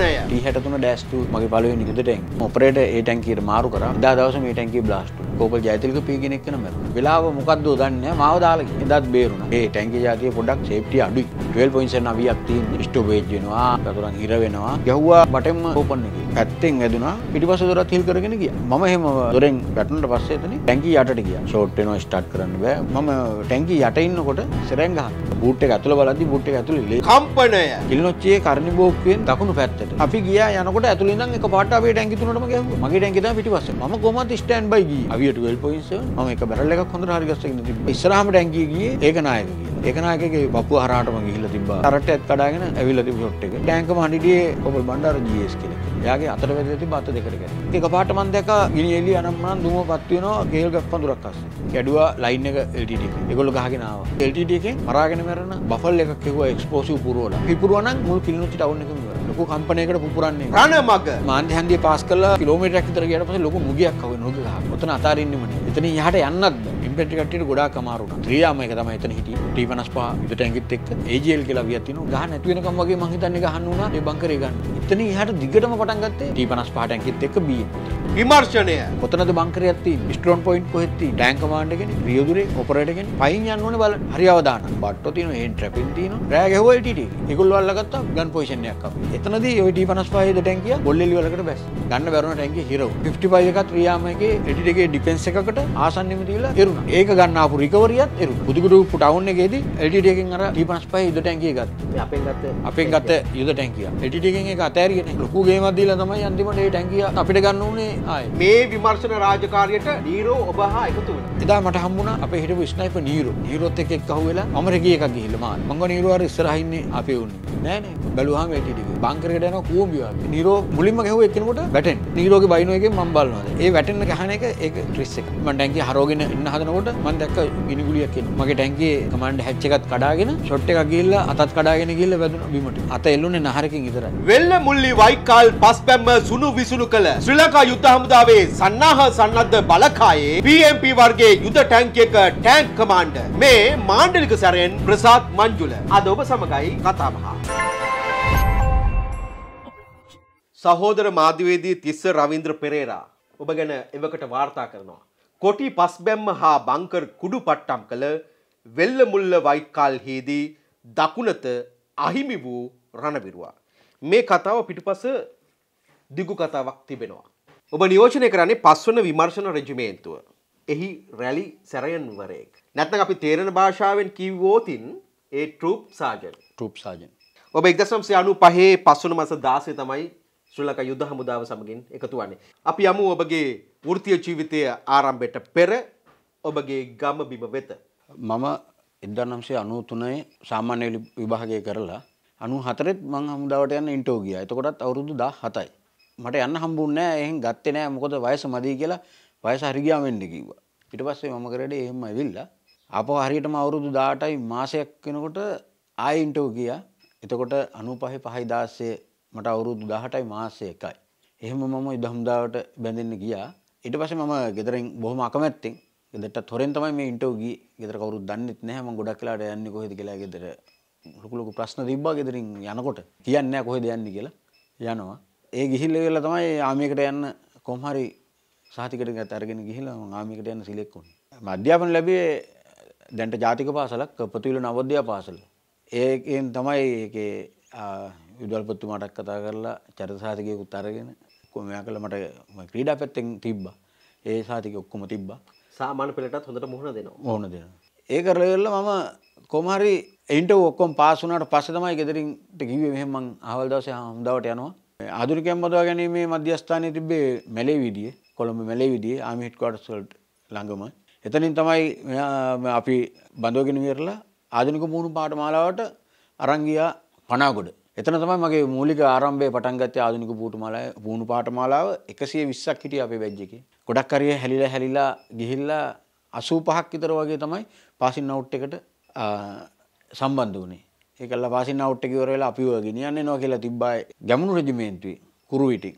නිර්මාණය ටහටතුන ඩැස්ටු මගේ පලුව නිදටෙන් ඔපරේට ඒටැන්කට මාරු කර දා දවස ටැන්කි බ්ලාස්ට කෝපල් ජයතිල්ක පීගෙනෙක්න මෙ වෙලාව මොකක්ද දන්න මාව දාලක දත් බේරුණ ඒ ටැන්කි ජාතිය පොඩක් සේප්ටිය අඩු ටල් පොයින්සන අවියක්ති ෂ්ට බේජ්ජෙනවා කතුරන් හිරවෙනවා ගැහ්වා බටම ඕපන්න පැත්තෙන් ඇදන පිටිපස දොර තිල් කරගෙන කිය ම හෙම දොරෙන් පැටනට පස්සේතන ටැන්කි යට කිය ෂෝට්ටනවා ස්ටාට් කරන්න බෑ මම ටැන්කි යටඉන්නකොට සරැංගහ බූට්ට ඇතුල බලදදි බුට්ට ඇතුලේ කම්පනය කිල්නොච්චේ කරණි බෝක්කයෙන් දකුණු පැත් ඇත්තට අපි ගිය යනකොට ඇතුළ ඉඳන් එක පාට අපේ ටැංකි තුනටම ගැහුවා. මගේ ටැංකිය තමයි පිටිපස්සේ. මම කොහොමද ස්ටෑන්ඩ් බයි ගියේ. අවියට 12.7 මම එක බැරල් එකක් හොඳට හරි ගස්සගෙන තිබ්බා. ඉස්සරහාම ටැංකිය ගියේ ඒකනායක ගියා. ඒකනායකගේ පපුව හරහාටම ගිහිල්ලා තිබ්බා. කරට් එකත් කඩාගෙන ඇවිල්ලා තිබ්බ ෂොට් එක. ටැංකම හඬියේ කොබල් බණ්ඩාර GS කෙනෙක්. එයාගේ අතට වැදලා තිබ්බ අත දෙකට ගැට. ඒක පාට මම දැක්කා ගිනි එළිය අනම්මනම් දුමපත් වෙනවා කේල් ගස් පඳුරක් අස්සේ. කැඩුවා ලයින් එක LTD එකේ. ඒගොල්ලෝ ගහගෙන ආවා. LTD එකෙන් මරාගෙන මැරෙන බෆල් එකක් එවුවා එක්ස්ප්ලෝසිව් පුරවලා. පිපුරුවා නම් මුළු කිලිනුච්චි ටවුන් එකම ලොකු කම්පනයකට පුරන්නේ රණ මග මාන්්‍ය හන්දිය පස් කල කිලෝමටක් තර ගට පස ලොක මුගයක් කව නොග ොතන අතාරන්නමන එතන හට යන්නත් චැම්පියන්ටි කට්ටියට ගොඩාක් අමාරු වුණා. ත්‍රියාම එක තමයි එතන හිටියේ. T55 යුද ටැංකිත් එක්ක AGL කියලා වියක් තිනු ගහ නැති වෙනකම් වගේ මං හිතන්නේ ගහන්න වුණා ඒ බංකරේ ගන්න. එතන එහාට දිගටම පටන් ගත්තේ T55 ටැංකිත් එක්ක බී. විමර්ශනය. කොතනද බංකරයක් තියෙන්නේ? ස්ට්‍රෝන් පොයින්ට් කොහෙද තියෙන්නේ? ටැංක් කමාන්ඩ් එකනේ, රියදුරේ ඔපරේටර්ගෙන් පයින් යන්න ඕනේ බලන්න. හරි අවදානම්. බට්ටෝ තියෙනවා, හේන් ට්‍රැපින් තියෙනවා. රෑ ගැහුවා ටීටී. ඒගොල්ලෝ අල්ලගත්තා ගන් පොසිෂන් එකක් අපි. එතනදී ඔය T55 ද ටැංකිය බොල්ලෙලි වලකට බැස්. ගන්න බැරුණ ටැංකිය හිරවු. 55 එකත් රියාම එකේ එඩිට් එකේ ඩිෆෙන්ස් එකකට ආසන්නෙම තියලා එරුණා. ඒක ගන්නාපු රිකවරියත් එරු බුදුකුටු පුටවුන් එකේදී එල්ටිටයකින් අර ටිපනස් පහ යුද ටැන්කිය ගත්ත අපේ ගත්ත අපේ ගත්ත යුද ටැන්කිය එටිටකින් එක අතෑරගෙන ලොකුගේ මදීල තමයි අන්තිමට ඒ ටැන්කිය අපිට ගන්න වනේ මේ විමර්ශන රාජකාරයට නීරෝ ඔබහා එකතු එදා මට හම්බුණ අප හිට විස්නයිප නීරු නීරොත් එකක් කහුවෙලා අමරගිය එකක් ගිහිල්ලම මංග නීරුවර ඉස්සරහින්නේ අපේ උන්නේ නෑනේ බැලුහම ටික බංකරට යන කූම්බිවා නිරෝ මුලින්ම ගැහුව එකනකොට වැටෙන් නීරෝගේ බයිනුවගේ මම්බල්නවාද ඒ වැටෙන්න ගහන එක ඒ ්‍රිස්ස එක මටැන්ගේ හරෝගෙන ඉන්න හදනව යනකොට මන් දැක්ක ගිනිගුලියක් එන. මගේ ටැංකියේ කමාන්ඩ් හැච් එකත් කඩාගෙන ෂොට් එකක් ගිහිල්ලා අතත් කඩාගෙන ගිහිල්ලා වැදුණා බිමට. අත එල්ලුනේ නහරකින් විතරයි. වෙල්ල මුල්ලි වයිකාල් පස්පැම්ම සුණු විසුණු කළ ශ්‍රී ලංකා යුද හමුදාවේ සන්නාහ සන්නද්ධ බලකායේ PMP වර්ගයේ යුද ටැංකියක ටැංක් කමාන්ඩර් මේ මාණ්ඩලික සැරෙන් ප්‍රසාද් මංජුල අද ඔබ සමගයි කතාබහ. සහෝදර මාධ්‍යවේදී තිස්ස රවින්ද්‍ර පෙරේරා ඔබ ගැන එවකට වාර්තා කරනවා. කොටි පස්බැම්ම හා බංකර් කුඩු පට්ටම් කළ වෙල්ලමුල්ල වයිකාල්හිදී දකුණත අහිමි වූ රණවිරුවා. මේ කතාව පිටිපස දිගු කතාවක් තිබෙනවා. ඔබ නියෝජනය කරන්නේ පස්වන විමර්ශන රජිමේන්තුව. එහි රැලි සැරයන්වරයෙක්. නැත්නම් අපි තේරෙන භාෂාවෙන් කිව්වෝතින් ඒ ට්‍රූප් සාජන් ට්‍රූප් සාජන්. ඔබ එක්දසම්සේ අනු පහේ පස්සුන මස දාසය තමයි ශ්‍රලක යුද්ධ හමුදාව සමගින් එකතු වන්නේ. අපි යමු ඔබගේ වෘතිය ජීවිතය ආරම්භයට පෙර ඔබගේ ගම බිම වෙත. මම එදදානම්සේ අනුතුනයි සාමාන්‍ය විභාගය කරලා අනු හතරෙත් මං හමුදාවට යන්න ඉන්ටෝ ගිය එතකොටත් අවුරුදු දා හතයි. මට යන්න හම්බුන්නෑ එහෙන් ගත්තේ නෑ මොකොද වයස මදී කියලා වයස හරිගයාමෙන්ඩ කිව. ඉට පස්සේ මම කරට එහෙම ඇවිල්ල. අප හරියටම අවුරුදු දාටයි මාසයක් වෙනකොට ආයින්ටෝ ගිය එතකොට අනු පහෙ පහයි දාස්සේ මට අවුරුදු දහටයි මාසය එකයි. එහෙම මම ඉදහමුදාවට බැඳන්න ගියා ඊට පස්සේ මම ගෙදරින් බොහොම අකමැත්තෙන් ගෙදරට තොරෙන් තමයි මේ ඉන්ටර්වයුව ගියේ. ගෙදර කවුරුත් දන්නෙත් නැහැ මම ගොඩක් වෙලාට යන්නේ කොහෙද කියලා ගෙදර ලොකු ලොකු ප්‍රශ්න තිබ්බා ගෙදරින් යනකොට. කියන්නේ නැහැ කොහෙද යන්නේ කියලා. යනවා. ඒ ගිහිල්ලා ඉවරලා තමයි ආමියකට යන්න කොහොම හරි සහතිකට ගත අරගෙන ගිහිල්ලා මම ආමියකට යන්න සිලෙක්ට් වුණා. මම අධ්‍යාපන ලැබුවේ දැන්ට ජාතික පාසලක් පොතුවිල නවෝදයා පාසල. ඒකෙන් තමයි ඒකේ විදුවල්පතිතුමාටත් කතා කරලා චරිත සාහිතිකයකුත් අරගෙන ඔක්කොම මෙයා කළා මට ක්‍රීඩා පැත්තෙන් තිබ්බා. ඒ සාතික ඔක්කොම තිබ්බා. සාමාන්‍ය පෙළටත් හොඳට මුහුණ දෙනවා. මුහුණ දෙනවා. ඒ කරලා ඉවරලා මම කොහොම හරි ඉන්ටර්වයුව ඔක්කොම පාස් වුණාට පස්සේ තමයි ගෙදරින්ට කිව්වේ මෙහෙම මං අහවල් දවසේ හමුදාවට යනවා. ආදුනිකයන් බදවා ගැනීමේ මධ්‍යස්ථානයේ තිබ්බේ මැලේ විදිය කොළඹ මැලේ විදිය ආමි හෙඩ් ක්වාටර්ස් වලට ළඟම. එතනින් තමයි අපි බඳවගෙන ඉවරලා ආධුනික මූණු පාට මාලාවට අරන් ගියා පනාගොඩ. එතන තමයි මගේ මූලික ආරම්භය පටන් ගත්තේ ආධුනික බූටුමාලාවේ වුණු පාඨමාලාව 120ක් හිටිය අපේ බැජ් එකේ. ගොඩක් හරිය හැලිලා හැලිලා ගිහිල්ලා 85ක් විතර වගේ තමයි පාසින් අවුට් එකට සම්බන්ධ වුණේ. ඒකල්ලා පාසින් අවුට් එක ඉවර වෙලා අපිව ගෙනියන්න එනවා කියලා තිබ්බා ගැමුණු රෙජිමේන්තුවේ කුරුවිටි.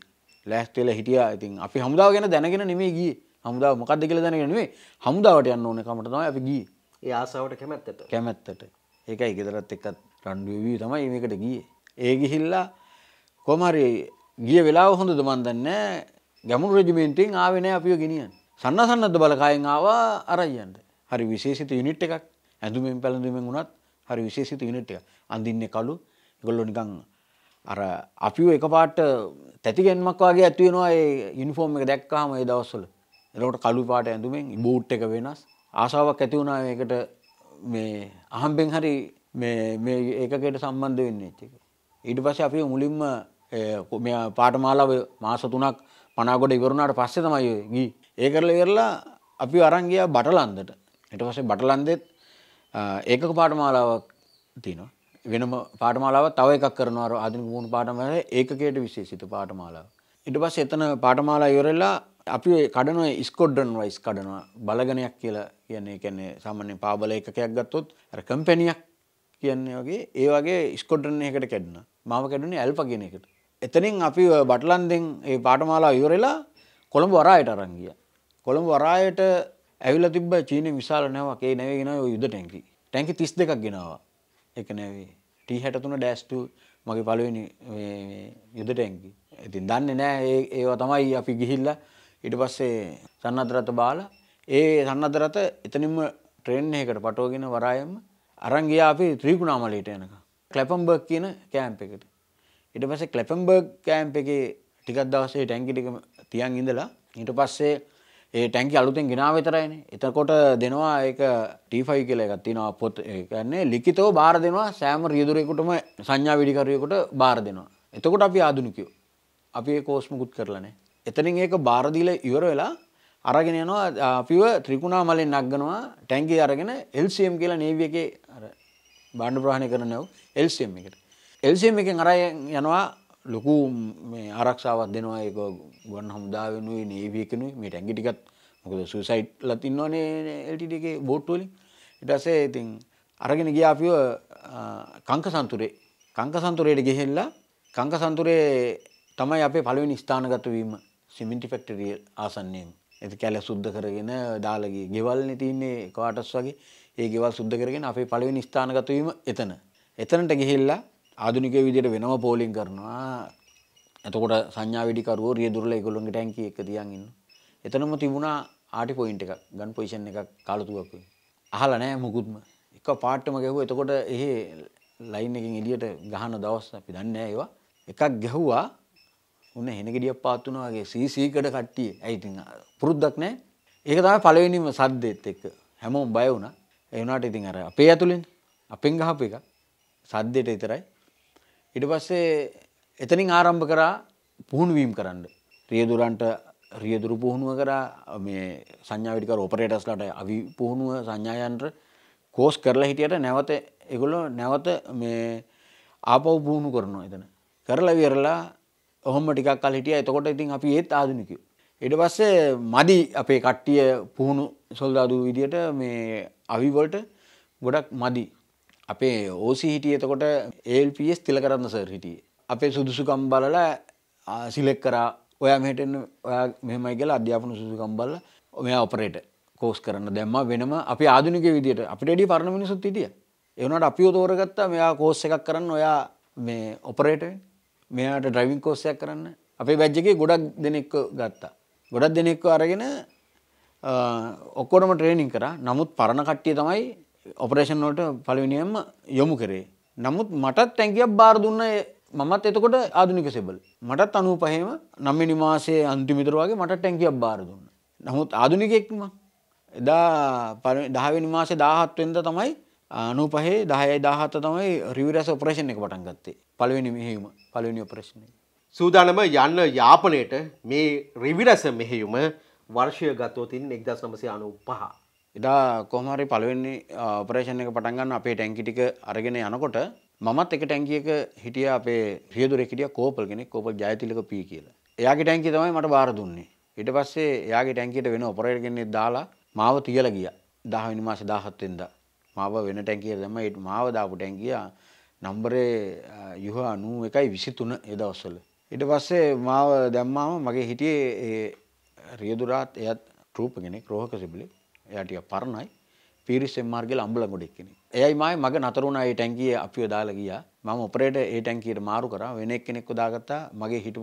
ලෑස්ති වෙලා හිටියා. ඉතින් අපි හමුදාව ගැන දැනගෙන නෙමෙයි ගියේ. හමුදාව මොකක්ද කියලා දැනගෙන නෙමෙයි. හමුදාවට යන්න ඕනේ කමට තමයි අපි ගියේ. ඒ ආසාවට කැමැත්තට. කැමැත්තට. ඒකයි ගෙදරත් එක්කත් රණ්ඩු වෙවි තමයි මේකට ගියේ. ඒ ගිහිල්ලා කොමරි ගිය වෙලා හොඳ මන්දන්න ගැමුණු රජිමෙන්ටෙන් ආවෙන අපිය ගෙනියන් සන්න සන්නද බලකායෙන් ආවා අරයියන්ට හරි විශේෂිත යුනිට් එකක් ඇඳුමෙන් පැළඳුමෙන් වුණත් හරි විශේෂිත යුනිට් එක අඳින්නේ කළු ගොල්ලො නිකං අර අපිෝ එක පාට තැතිගෙන්මක් වගේ ඇත්වෙනවා ඒ යුනිෆෝර්ම් එක දැක්කාම ඒ දවස්සල එලෝට කලු පාට ඇඳුමෙන් බූට් එක වෙනස් ආසාාවක් ඇතිවුණා එකට මේ අහම්බෙන් හරි ඒකට සම්බන්ධ වෙන්නේ එච්චක ඊට පස්සේ අපි මුලින්ම පාටමාලාව මාස තුනක් පනාගොඩ ඉවරුණාට පස්සේ තමයි ගී ඒ කරලා ඉවරලා අපි අරන් ගියා බටලන්දට ඊට පස්සේ බටලන්දෙත් ඒකක පාටමාලාවක් තියෙනවා වෙනම පාටමාලාව තව එකක් කරනවා ආධුනික වුණු පාටමාලාව ඒකකයට විශේෂිත පාටමාලාව ඊට පස්සේ එතන පාටමාලා ඉවරලා අපි කඩන ස්කොඩ්ඩන් වයිස් කඩනවා බලගණයක් කියලා කියන්නේ කියන්නේ සාමාන්‍ය පාබල එකකයක් ගත්තොත් අර කම්පැනියක් කියන්නේ වගේ ඒ වගේ ස්කොඩ්ඩන් එකට කැඩන මම කැඩුණේ ඇල්ප කියන එකට. එතනින් අපි බටලන්දෙන් ඒ පාටමාලා ඉවරලා කොළඹ වරායට අරන් ගියා. කොළඹ වරායට ඇවිල්ලා තිබ්බ චීන විශාල නැවක් ඒ නැවේ ගෙනාවේ ඔය යුද ටැංකි. ටැංකි 32ක් ගෙනාවා. එක නැවේ T63-2 මගේ පළවෙනි මේ යුද ටැංකි. ඉතින් දන්නේ නැහැ ඒ ඒවා තමයි අපි ගිහිල්ලා ඊට පස්සේ සන්නද්ධ රත බාලා ඒ සන්නද්ධ රත එතනින්ම ට්‍රේන් එකකට පටවගෙන වරායෙම අරංගයා අපි ත්‍රීකුණාමලීට යනක කලැපම්බර්ග් කියන කෑම්ප එකට ඉට පස කලැපම්බර්ග් කෑම්ප එක ටිකත් දවසේ ටැංකිටික තියන් ඉඳලා ඊට පස්සේ ඒ ටැංකි අලුතෙන් ගෙනාව විතරයින එතකොට දෙනවා ඒක ටීෆයි කියල එකත් තිනවා පොත් කියන්නේ ලිකිතව බාර දෙනවා සෑම රියදුරෙකුටම සංඥා විඩිකරයකුට බාර දෙනවා එතකොට අපි ආදුනිකයෝ අපි කෝස්මකුත් කරලනේ එතනින් ඒක බාරදිීල ඉවර වෙලා අරගෙන යනවා අපිව ත්‍රිකුණා මලෙන් අක්ගනවා ටැන්ගේ අරගෙන එල්සියම් කියලා නේවිය එකේ බණ්ඩ ප්‍රහණය කරනව එල්සියම් එකට එල්සියම් එකෙන් අරය යනවා ලොකු මේ ආරක්ෂාවක් දෙනවා ඒක ගුවන් හමුදාවෙනුයි නේවිය එකනුයි මේ ටැංගි ටිකත් මොකද සුයිසයිඩ් ලත් ඉන්නවනේ එල්ටීඩී එකේ බෝට්ටු වලින් ඊට පස්සේ ඉතින් අරගෙන ගියා අපිව කංකසන්තුරේ කංකසන්තුරේට ගෙහෙල්ලා කංකසන්තුරේ තමයි අපේ පළවෙනි ස්ථානගත වීම සිමෙන්ටි ෆැක්ටරිය ආසන්නයේම එත කැල සුද්ධ කරගෙන දාලගේ ගෙවල්න තින්නේ කවාටස් වගේ ඒ ගෙවල් සුද්ධ කරගෙන අපේ පලවෙනි ස්ථානගතවීම එතන. එතනට ගෙහිල්ලා ආදුනික විදියට වෙනම පෝලිං කරනවා එතකොට සංඥාවිඩිකරුව රියදුරල එකගොලොන්ගේ ටැන්කි එක තියන්ගන්න. එතනම තිබුණා ආටි පොයින්ට එක ගන් පොයිෂන් එක කාලතුවක් අහල නෑ මුකුත්ම එක පාට්ටම ගැහුව එතකොට එහෙ ලයින් එකින් එලියට ගහන දවස් අපි දන්න ඒවා එකක් ගැහුවා ඔන්න හෙනගෙඩියක් පාත් වුණා වගේ සීසීකඩ කට්ටිය. ඇයි ඉතින් පුරුද්දක් නැහැ. ඒක තමයි පළවෙනිම සද්දෙත් එක්ක. හැමෝම බය වුණා. ඒ වුණාට ඉතින් අර අපේ ඇතුලෙන් අපෙන් ගහපු එක සද්දෙට විතරයි. ඊට පස්සේ එතනින් ආරම්භ කරා පුහුණු වීම කරන්න. රියදුරන්ට රියදුරු පුහුණුව කරා මේ සංඥාවිටික රෝපරේටස්ලට අවි පුහුණුව සංඥායන්ට කෝස් කරලා හිටියට නැවත එගොල්ලො නැවත මේ ආපව් පුහුණු කරනවා එතන. කරලා විරලා ඔහොම ටිකක් කල් හිටිය එතකොට ඉතින් අපි ඒත් ආධනිකයෝ. එඩ පස්සේ මදි අපේ කට්ටිය පුහුණු සොල්දාදූ විදියට මේ අවිවොල්ට ගොඩක් මදි. අපේ ඕසි හිටිය එතකොට ඒල්පස් තිලකරන්න සර් හිටිය. අපේ සුදුසුකම් බලලා සිලෙක් කරා ඔයා මෙටෙන් ඔයා මෙමයි කියලා අධ්‍යාපන සුදුකම් බල්ල මෙයා ඔපරේට කෝස් කරන්න දැම්ම වෙනම අපි ආධනික විදියට අපිට ඩි පරණ මිනිසුත් හිටිය එවනට අපි ෝතෝරගත්තා මෙයා කෝස්ස එකක් කරන්න ඔයා මේ ඔපරේටෙන් මෙයාට ඩ්‍රයිවිං කෝස් එකක් කරන්න අපේ බැජ් එකේ ගොඩක් දෙනෙක් ගත්තා. ගොඩක් දෙනෙක්ව අරගෙන ඔක්කොටම ට්‍රේනින් කරා. නමුත් පරණ කට්ටිය තමයි ඔපරේෂන් වලට පළවෙනියෙන්ම යොමු කරේ. නමුත් මටත් ටැංකියක් බාර දුන්න මමත් එතකොට ආධුනික සෙබල්. මටත් 95ම 9 මාසයේ අන්තිම විතර වගේ මට ටැංකියක් බාර දුන්නා. නමුත් ආධුනිකයෙක් මම එදා 10 වෙනි මාසේ 17 වෙනිදා තමයි අනුපහේ දහයයි දාහත තමයි රිවිරස් ඔපරේෂන් එක පටන් ගත්තේ පළවෙනි මෙහෙයුම පළවෙනි ඔපරේෂන් එක. සූදානම යන්න යාපනයට මේ රිවිරස මෙහෙයුම වර්ෂය ගතෝතින් එක්දස් නමසේ අනු පහ. එදා කොහමරි පළවෙනි ඔපරේෂන් එක පටන්ගන්න අපේ ටැංකි ටික අරගෙන යනකොට මමත් එක ටැංකියක හිටිය අපේ රියදුරෙකටිය කෝපල් කෙනෙක් කෝපල් ජයතිලක පී කියලා. එයාගේ ටැංකි තමයි මට බාර දුන්නේ. ඊට පස්සේ එයාගේ ටැංකියට වෙන ඔපරේටර් කෙනෙක් දාලා මාව තියලා ගියා. 10 වෙනි මාසේ 17 වෙනිදා. මාව වෙන ටැන්කිය දම ඒට මාව දාපු ටැන්කිය නම්බරේ යුහ අනුව එකයි විසි තුන එදවස්සල. ඉට පස්සේ මාව දැම්මාම මගේ හිටියේ රියදුරාත් එයත් ටරූප කෙනෙක් රෝහක සිබිලි එයාටිය පරණයි පිරිස් එම්මාර්ගල අම්බල ගොඩක් කෙනෙ. එයයි මයි මග නතරුණා ඒ ටැන්කිය අපිය දාලා ගිය මම ඔපරේට ඒ ටැන්කීට මාරු කර වෙනෙක් කෙනෙක් දාගත්තා මගේ හිටපු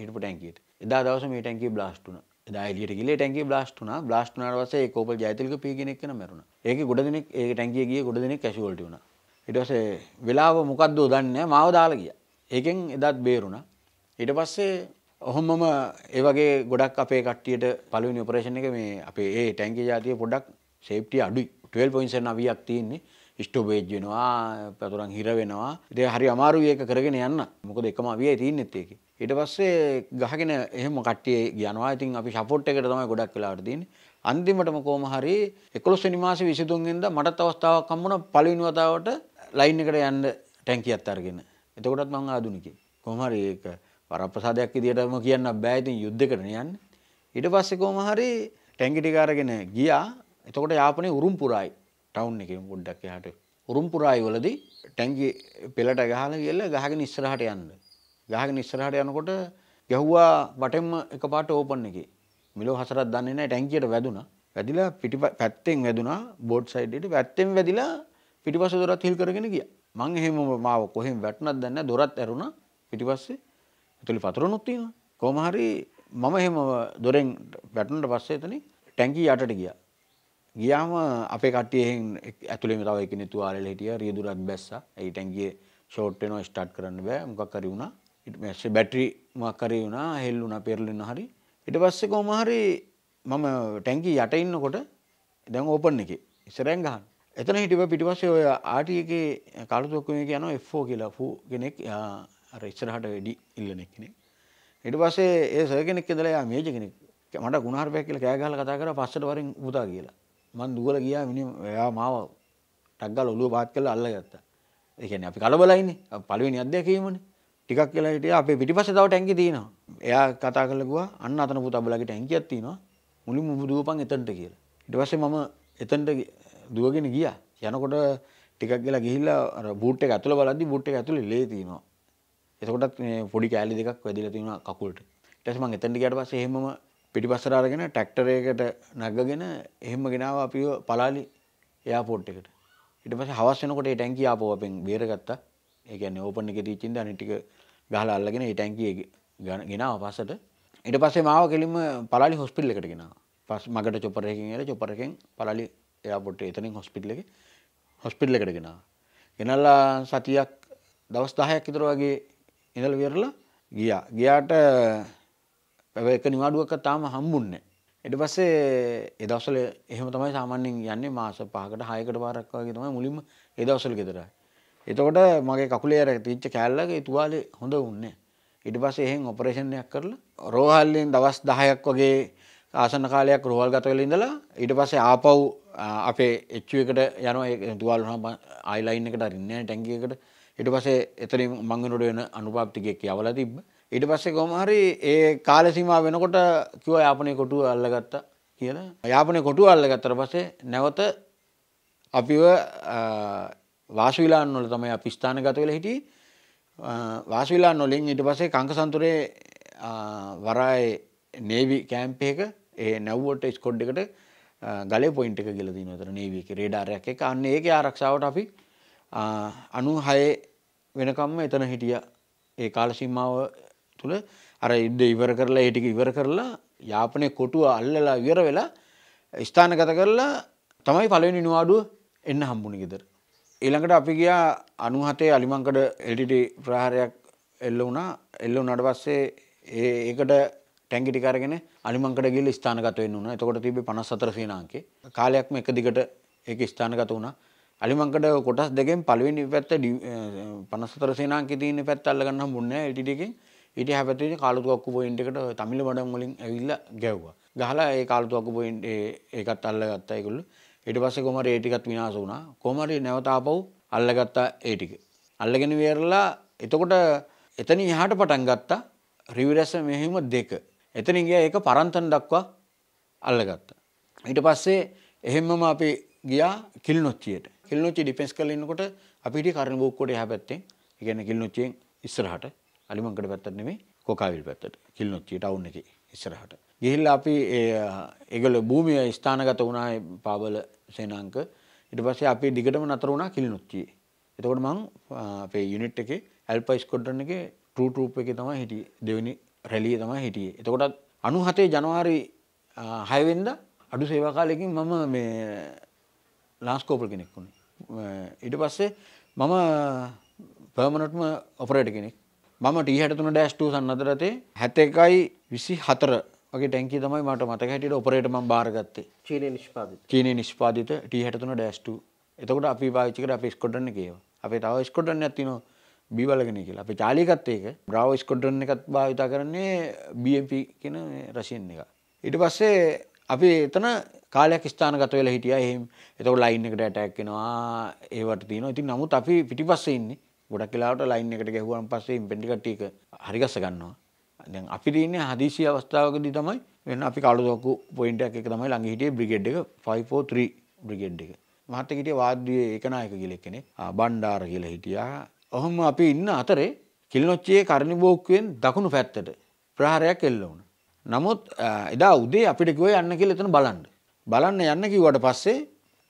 හිටපු ටැන්කීට එදා දවස මේ ටැන්කී බ්ලාස්ටුනා දායිලියට ගිල ටැන්ගේ බ්ලාස්ට වන බ්ලාස්ට නට වසේ කෝපල් ජයතලක පිගෙනෙක්න මැරුණ ඒක ගොඩ දෙනෙක් ඒ ටැන්ගේ ගිය ගොඩ දෙනෙක් කැසිවලට වුණ ඉටසේ වෙලාව මොකක්දෝ දන්න මාව දාලා ගිය ඒකෙන් එදත් බේරුණ ඊට පස්සේ ඔහොමම ඒවගේ ගොඩක් අපේ කට්ටියට පලුවනි ඔපරේෂණ එක මේ අපේ ඒ ටැන්ගේ ජාතිය පොඩක් සේප්ටිය අඩුයි 12 පොයින්සන අවියක් තියෙන්නේ ස්ටෝබේජ් වෙනවා පැතුරන් හිර වෙනවා ඉතින් හරි අමාරුයි ඒක කරගෙන යන්න මොකද එකම අවියයි තින්නෙත් ඒකේ ඊට පස්සේ ගහගෙන එහෙම කට්ටිය යනවා ඉතින් අපි සපෝට් එකට තමයි ගොඩක් වෙලාවට තියෙන්නේ අන්තිමටම කොහොම හරි 11 වෙනි මාසේ 23 වෙනිදා මටත් අවස්ථාවක් හම්බුණා පළවෙනි වතාවට ලයින් එකට යන්න ටැංකියත් අරගෙන. එතකොටත් මම ආදුනිකේ. කොහොම හරි ඒක වරප්‍රසාදයක් විදියටම කියන්න බෑ ඉතින් යුද්ධයකට නියන්නේ. ඊට පස්සේ කොහොම හරි ටැංකි ටික අරගෙන ගියා. එතකොට යාපනයේ උරුම්පුරයි ටවුන් එකෙන් පොඩ්ඩක් එහාට උරුම්පුරායි වලදී ටැංකි පෙළට ගහලා ගිහලා ගහගෙන ඉස්සරහට යන්න. ගහගෙන ඉස්සරහට යනකොට ගැහුවා වටෙන්ම එකපාරට ඕපන් එකේ. මිලෝ හසරක් දන්නේ නැහැ ටැංකියට වැදුනා. වැදිලා පිටි පැත්තෙන් වැදුනා බෝඩ් සයිඩ් එකට පැත්තෙන් වැදිලා පිටිපස්ස දොරත් හිල් කරගෙන ගියා. මං එහෙම මාව කොහෙන් වැටුණත් දන්නේ නැහැ දොරත් ඇරුණා පිටිපස්සේ. ඇතුලේ පතරණුත් තියෙනවා. කොහොම හරි මම එහෙම දොරෙන් වැටුණට පස්සේ එතනින් ටැංකිය යටට ගියා. ගියාම අපේ කට්ටියෙන් ඇතුළේම තව එකෙනෙක් තුවාලෙල හිටියා රියදුරත් බැස්සා. ඒ ටැංකියේ ෂෝට් වෙනවා ස්ටාර්ට් කරන්න බෑ. මොකක් හරි වුණා. ඊට පස්සේ බැටරි මොකක් හරි වුණා, හෙල් වුණා, පෙරලෙන්න හරි. ඊට පස්සේ කොහොම හරි මම ටැංකිය යට ඉන්නකොට දැන් ඕපන් එකේ ඉස්සරහෙන් ගහන. එතන හිටිව පිටිපස්සේ ඔය ආටි එකේ කාලුතුක්කමේ කියනවා F4 කියලා ෆූ කෙනෙක් අර ඉස්සරහට වෙඩි ඉල්ලන කෙනෙක්. ඊට පස්සේ ඒ සර් කෙනෙක් ඉඳලා යා මේජ කෙනෙක් මට ගුණහරුපයක් කියලා කෑ ගහලා කතා කරා පස්සට වරින් උපුතා කියලා. මන් දුවල ගියා මිනි එයා මාව ටක්ගල ඔලුව පාත් කරලා අල්ලගත්තා. ඒ කියන්නේ අපි කලබලයිනේ පළවෙනි අත්දැකීමනේ. ටිකක් කියලා හිටියා අපේ පිටිපස්සේ තව ටැංකිය තියෙනවා. එයා කතා කරලා ගියා අන්න අතන පුතා අපලගේ ටැංකියක් තියෙනවා. මුලින්ම ඔබ දුවපන් එතනට කියලා. ඊට පස්සේ මම එතනට දුවගෙන ගියා. යනකොට ටිකක් කියලා ගිහිල්ලා අර බූට් එක ඇතුළ බලද්දි බූට් එක ඇතුළේ ලේ තියෙනවා. එතකොටත් මේ පොඩි කෑලි දෙකක් වැදිලා තියෙනවා කකුලට. ඊට පස්සේ මම එතනට ගියාට පස්සේ එහෙමම පිටිපස්සට අරගෙන ට්‍රැක්ටරයකට නැගගෙන එහෙම ගෙනාවා අපිව පලාලි එයාපෝට් එකට. ඊට පස්සේ හවස් වෙනකොට ඒ ටැංකිය ආපහු අපෙන් බේරගත්තා. ඒ කියන්නේ ඕපන් එකේ තීචින්ද අනිත් ටික ගහලා අල්ලගෙන ඒ ටැංකිය ගෙනාවා පස්සට. ඊට පස්සේ මාව කෙලින්ම පලාලි හොස්පිටල් එකට ගෙනාවා. පස් මගට චොපර් එකකින් එලා චොපර් එකෙන් පලාලි එයාපෝට් එකේ එතනින් හොස්පිටල් එකේ හොස්පිටල් එකට ගෙනාවා. ගෙනල්ලා සතියක් දවස් 10ක් විතර වගේ ඉඳලා විරලා ගියා. ගියාට පැව එක නිවාඩුවක තාම හම්බුන්න. එට පස්සේ එදවසල එහෙම තමයි සාමාන්‍යෙන් යන්නේ මාස පාකට හයකට පාරක්වාගේ තමයි මුලින්ම එදවසල් ගෙතරයි. එතකොට මගේ කකුලේ අර තිච්ච කෑල්ලගේ තුවාල හොඳ උන්නේ. ඉට පස්සේ එහෙන් ඔපරේෂණයක් කරලා රෝහල්ලෙන් දවස් දහයක් වගේ ආසන කාලයක් රෝහල් ගතවල ඉඳලා ඊට පස්සේ ආපව් අපේ එච්චුව එකට යන තුවාල අයිලයින් එකට රින්න ටැංගියකට ඉට පසේ එතරින් මංගනුට වෙන අනුපාප්තිකයක් යවල තිබ්බ ඊට පස්සේ කොහොම හරි ඒ කාල සීමාව වෙනකොට කිව්වා යාපනයේ කොටුව අල්ලගත්තා කියලා. යාපනයේ කොටුව අල්ලගත්තට පස්සේ නැවත අපිව වාසවිලාන් වල තමයි අපි ස්ථානගත වෙලා හිටියේ. වාසවිලාන් වලින් ඊට පස්සේ කංකසන්තුරේ වරායේ නේවි කැම්ප් එක ඒ නැව්වට ස්කොඩ් එකට ගලේ පොයින්ට් එක ගිල දින අතර නේවි එකේ රේඩාරයක් එක අන්න ඒකේ ආරක්ෂාවට අපි 96 වෙනකම්ම එතන හිටියා ඒ කාල සීමාව තුළ අර යුද්ධ ඉවර කරලා ඒ ටික ඉවර කරලා යාපනයේ කොටුව අල්ලලා ඉවර වෙලා ස්ථානගත කරලා තමයි පළවෙනි නිවාඩුව එන්න හම්බුනේ ගෙදර. ඊළඟට අපි ගියා 97 අලිමංකඩ එල්ටීටි ප්‍රහාරයක් එල්ල වුණා. එල්ල වුණාට පස්සේ ඒකට ටැංකි ටික අරගෙන අලිමංකඩ ගිහිල්ලා ස්ථානගත වෙන්න වුණා. එතකොට තිබ්බේ 54 සේනාංකේ. කාලයක්ම එක දිගට ඒක ස්ථානගත වුණා. අලිමංකඩ කොටස් දෙකෙන් පළවෙනි පැත්ත 54 සේනාංකේ තියෙන පැත්ත අල්ලගන්න හම්බුනේ නැහැ එල්ටීටි එකෙන්. ඊට හැපැත්තේ කාලුතුක්කු පොයින්ට් එකට තමිල මඩම් වලින් ඇවිල්ලා ගැව්වා. ගහලා ඒ කාලුතුක්කු පොයින්ට් ඒකත් අල්ලගත්තා ඒගොල්ලෝ. ඊට පස්සේ කොහමද ඒ ටිකත් විනාශ වුණා. කොහමද නැවත ආපහු අල්ලගත්තා ඒ ටික. අල්ලගෙන වියරලා එතකොට එතනින් එහාට පටන් ගත්තා රිවිරැස මෙහෙම දෙක. එතනින් ගියා ඒක පරන්තන් දක්වා අල්ලගත්තා. ඊට පස්සේ එහෙමම අපි ගියා කිල්නොච්චියට. කිල්නොච්චි ඩිෆෙන්ස් කරලා ඉන්නකොට අපි හිටියේ කරණබෝක්කොඩේ එහා පැත්තේ. ඒ කියන්නේ කිල්නොච්චියෙන් ඉස්සරහට. අලිමංකඩ පැත්තට නෙමෙයි කොකාවිල් පැත්තට කිල්නොච්චිය ටවුන් එකේ ඉස්සරහට. ගිහිල්ලා අපි ඒගොල්ලෝ භූමිය ස්ථානගත වුණා පාබල සේනාංක. ඊට පස්සේ අපි දිගටම නතර වුණා කිල්නොච්චියේ. එතකොට මං අපේ යුනිට් එකේ ඇල්පා ස්කොඩ්‍රන් එකේ ට්‍රූ ට්‍රූප් එකේ තමයි හිටියේ. දෙවෙනි රැළිය තමයි හිටියේ. එතකොටත් 97 ජනවාරි 6 වෙනිදා අඩු සේවා කාලෙකින් මම මේ ලාස්කෝපල් කෙනෙක් වුණේ. ඊට පස්සේ මම පර්මනන්ට්ම ඔපරේටර් කෙනෙක් මම ටීහටතුන ඩෑස්ටූ සන්නතරතේ හැත එකයි විසි හතර වගේ ටැන්කි තමයි මට මතක හැටියට ඔපරේටම බාරගත්තේ චීන නිෂ්පාද චීන නිෂ්පාතිත ටීහටතුන ඩෑස්ටූ එතකට අපි පාච්චිකට අපි ස්කොඩන්න කියව අප තව ස්කොඩන්න ඇතින බිවලගෙන කියලා අප චාලිකත්තේක බ්‍රාව ස්කොඩ්ඩන්න එකත් භාවිතා කරන්නේ BMP කියෙන රසියෙන් එක ඉට පස්සේ අපි එතන කාලයක් ස්ථානගත වෙලා හිටිය එහෙම එතක ලයින් එකට ඇටැක්කෙනවා ඒවට තියන ඉතින් නමුත් අපි පිටිපස්සෙන්නේ ගොඩක් වෙලාවට ලයින් එකට ගැහුවාන් පස්සේ ඉම්පෙන්ටි කට්ටියක හරි ගස්ස ගන්නවා. දැන් අපිට ඉන්නේ හදිසි අවස්ථාවකදී තමයි වෙන අපි කාළුදොක්කු පොයින්ට් එකක් එක තමයි ළඟ හිටියේ බ්‍රිගේඩ් එක 543 බ්‍රිගේඩ් එක. මහත්තයා හිටියේ වාද්‍යයේ ඒකනායක කියලා කෙනෙක්. බණ්ඩාර කියලා හිටියා. ඔහොම අපි ඉන්න අතරේ කිලිනොච්චියේ කරණිබෝක්කුවෙන් දකුණු පැත්තට ප්‍රහාරයක් එල්ල වුණා. නමුත් එදා උදේ අපිට කිව්වේ යන්න කියලා එතන බලන්න. බලන්න යන්න කිව්වට පස්සේ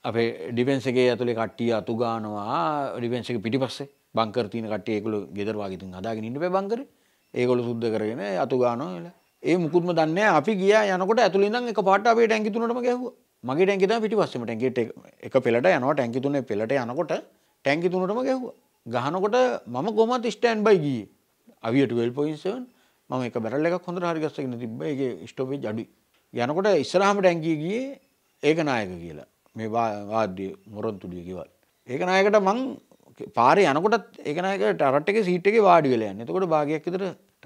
අපේ ඩිෆෙන්ස් එකේ ඇතුලේ කට්ටිය අතු ගන්නවා ඩිෆෙන්ස් එක පිටිපස්සේ බංකර තියන කට්ටිය ඒගොල්ලෝ ගෙදර වගේ ඉතින් හදාගෙන ඉන්න බෑ බංකර. ඒගොල්ලෝ සුද්ධ කරගෙන අතු ගන්නවා. ඒ මුකුත්ම දන්නේ නැහැ. අපි ගියා යනකොට ඇතුළේ ඉඳන් එකපාරට අපේ ටැංකි තුනටම ගැහුවා. මගේ ටැංකි තමයි පිටිපස්සෙම ටැංකියට එක පෙළට යනවා ටැංකි තුනේ පෙළට යනකොට ටැංකි තුනටම ගැහුවා. ගහනකොට මම කොහමද ස්ටෑන්ඩ් බයි ගියේ. අවිය 12.7 මම එක බැරල් එකක් හොඳට හරි ගස්සගෙන තිබ්බා. ඒකේ ස්ටොපේජ් අඩුයි. යනකොට ඉස්සරහම ටැංකිය ගියේ ඒකනායක කියලා. මේ වාද්‍ය මොරන්තුඩිය ගෙවල්. ඒකනායකට මං පාරය යනකොට එකනක ටරට් එක සීට් එකේ වාඩි වෙලා යන්නේ. එතකොට භාගයක් විතර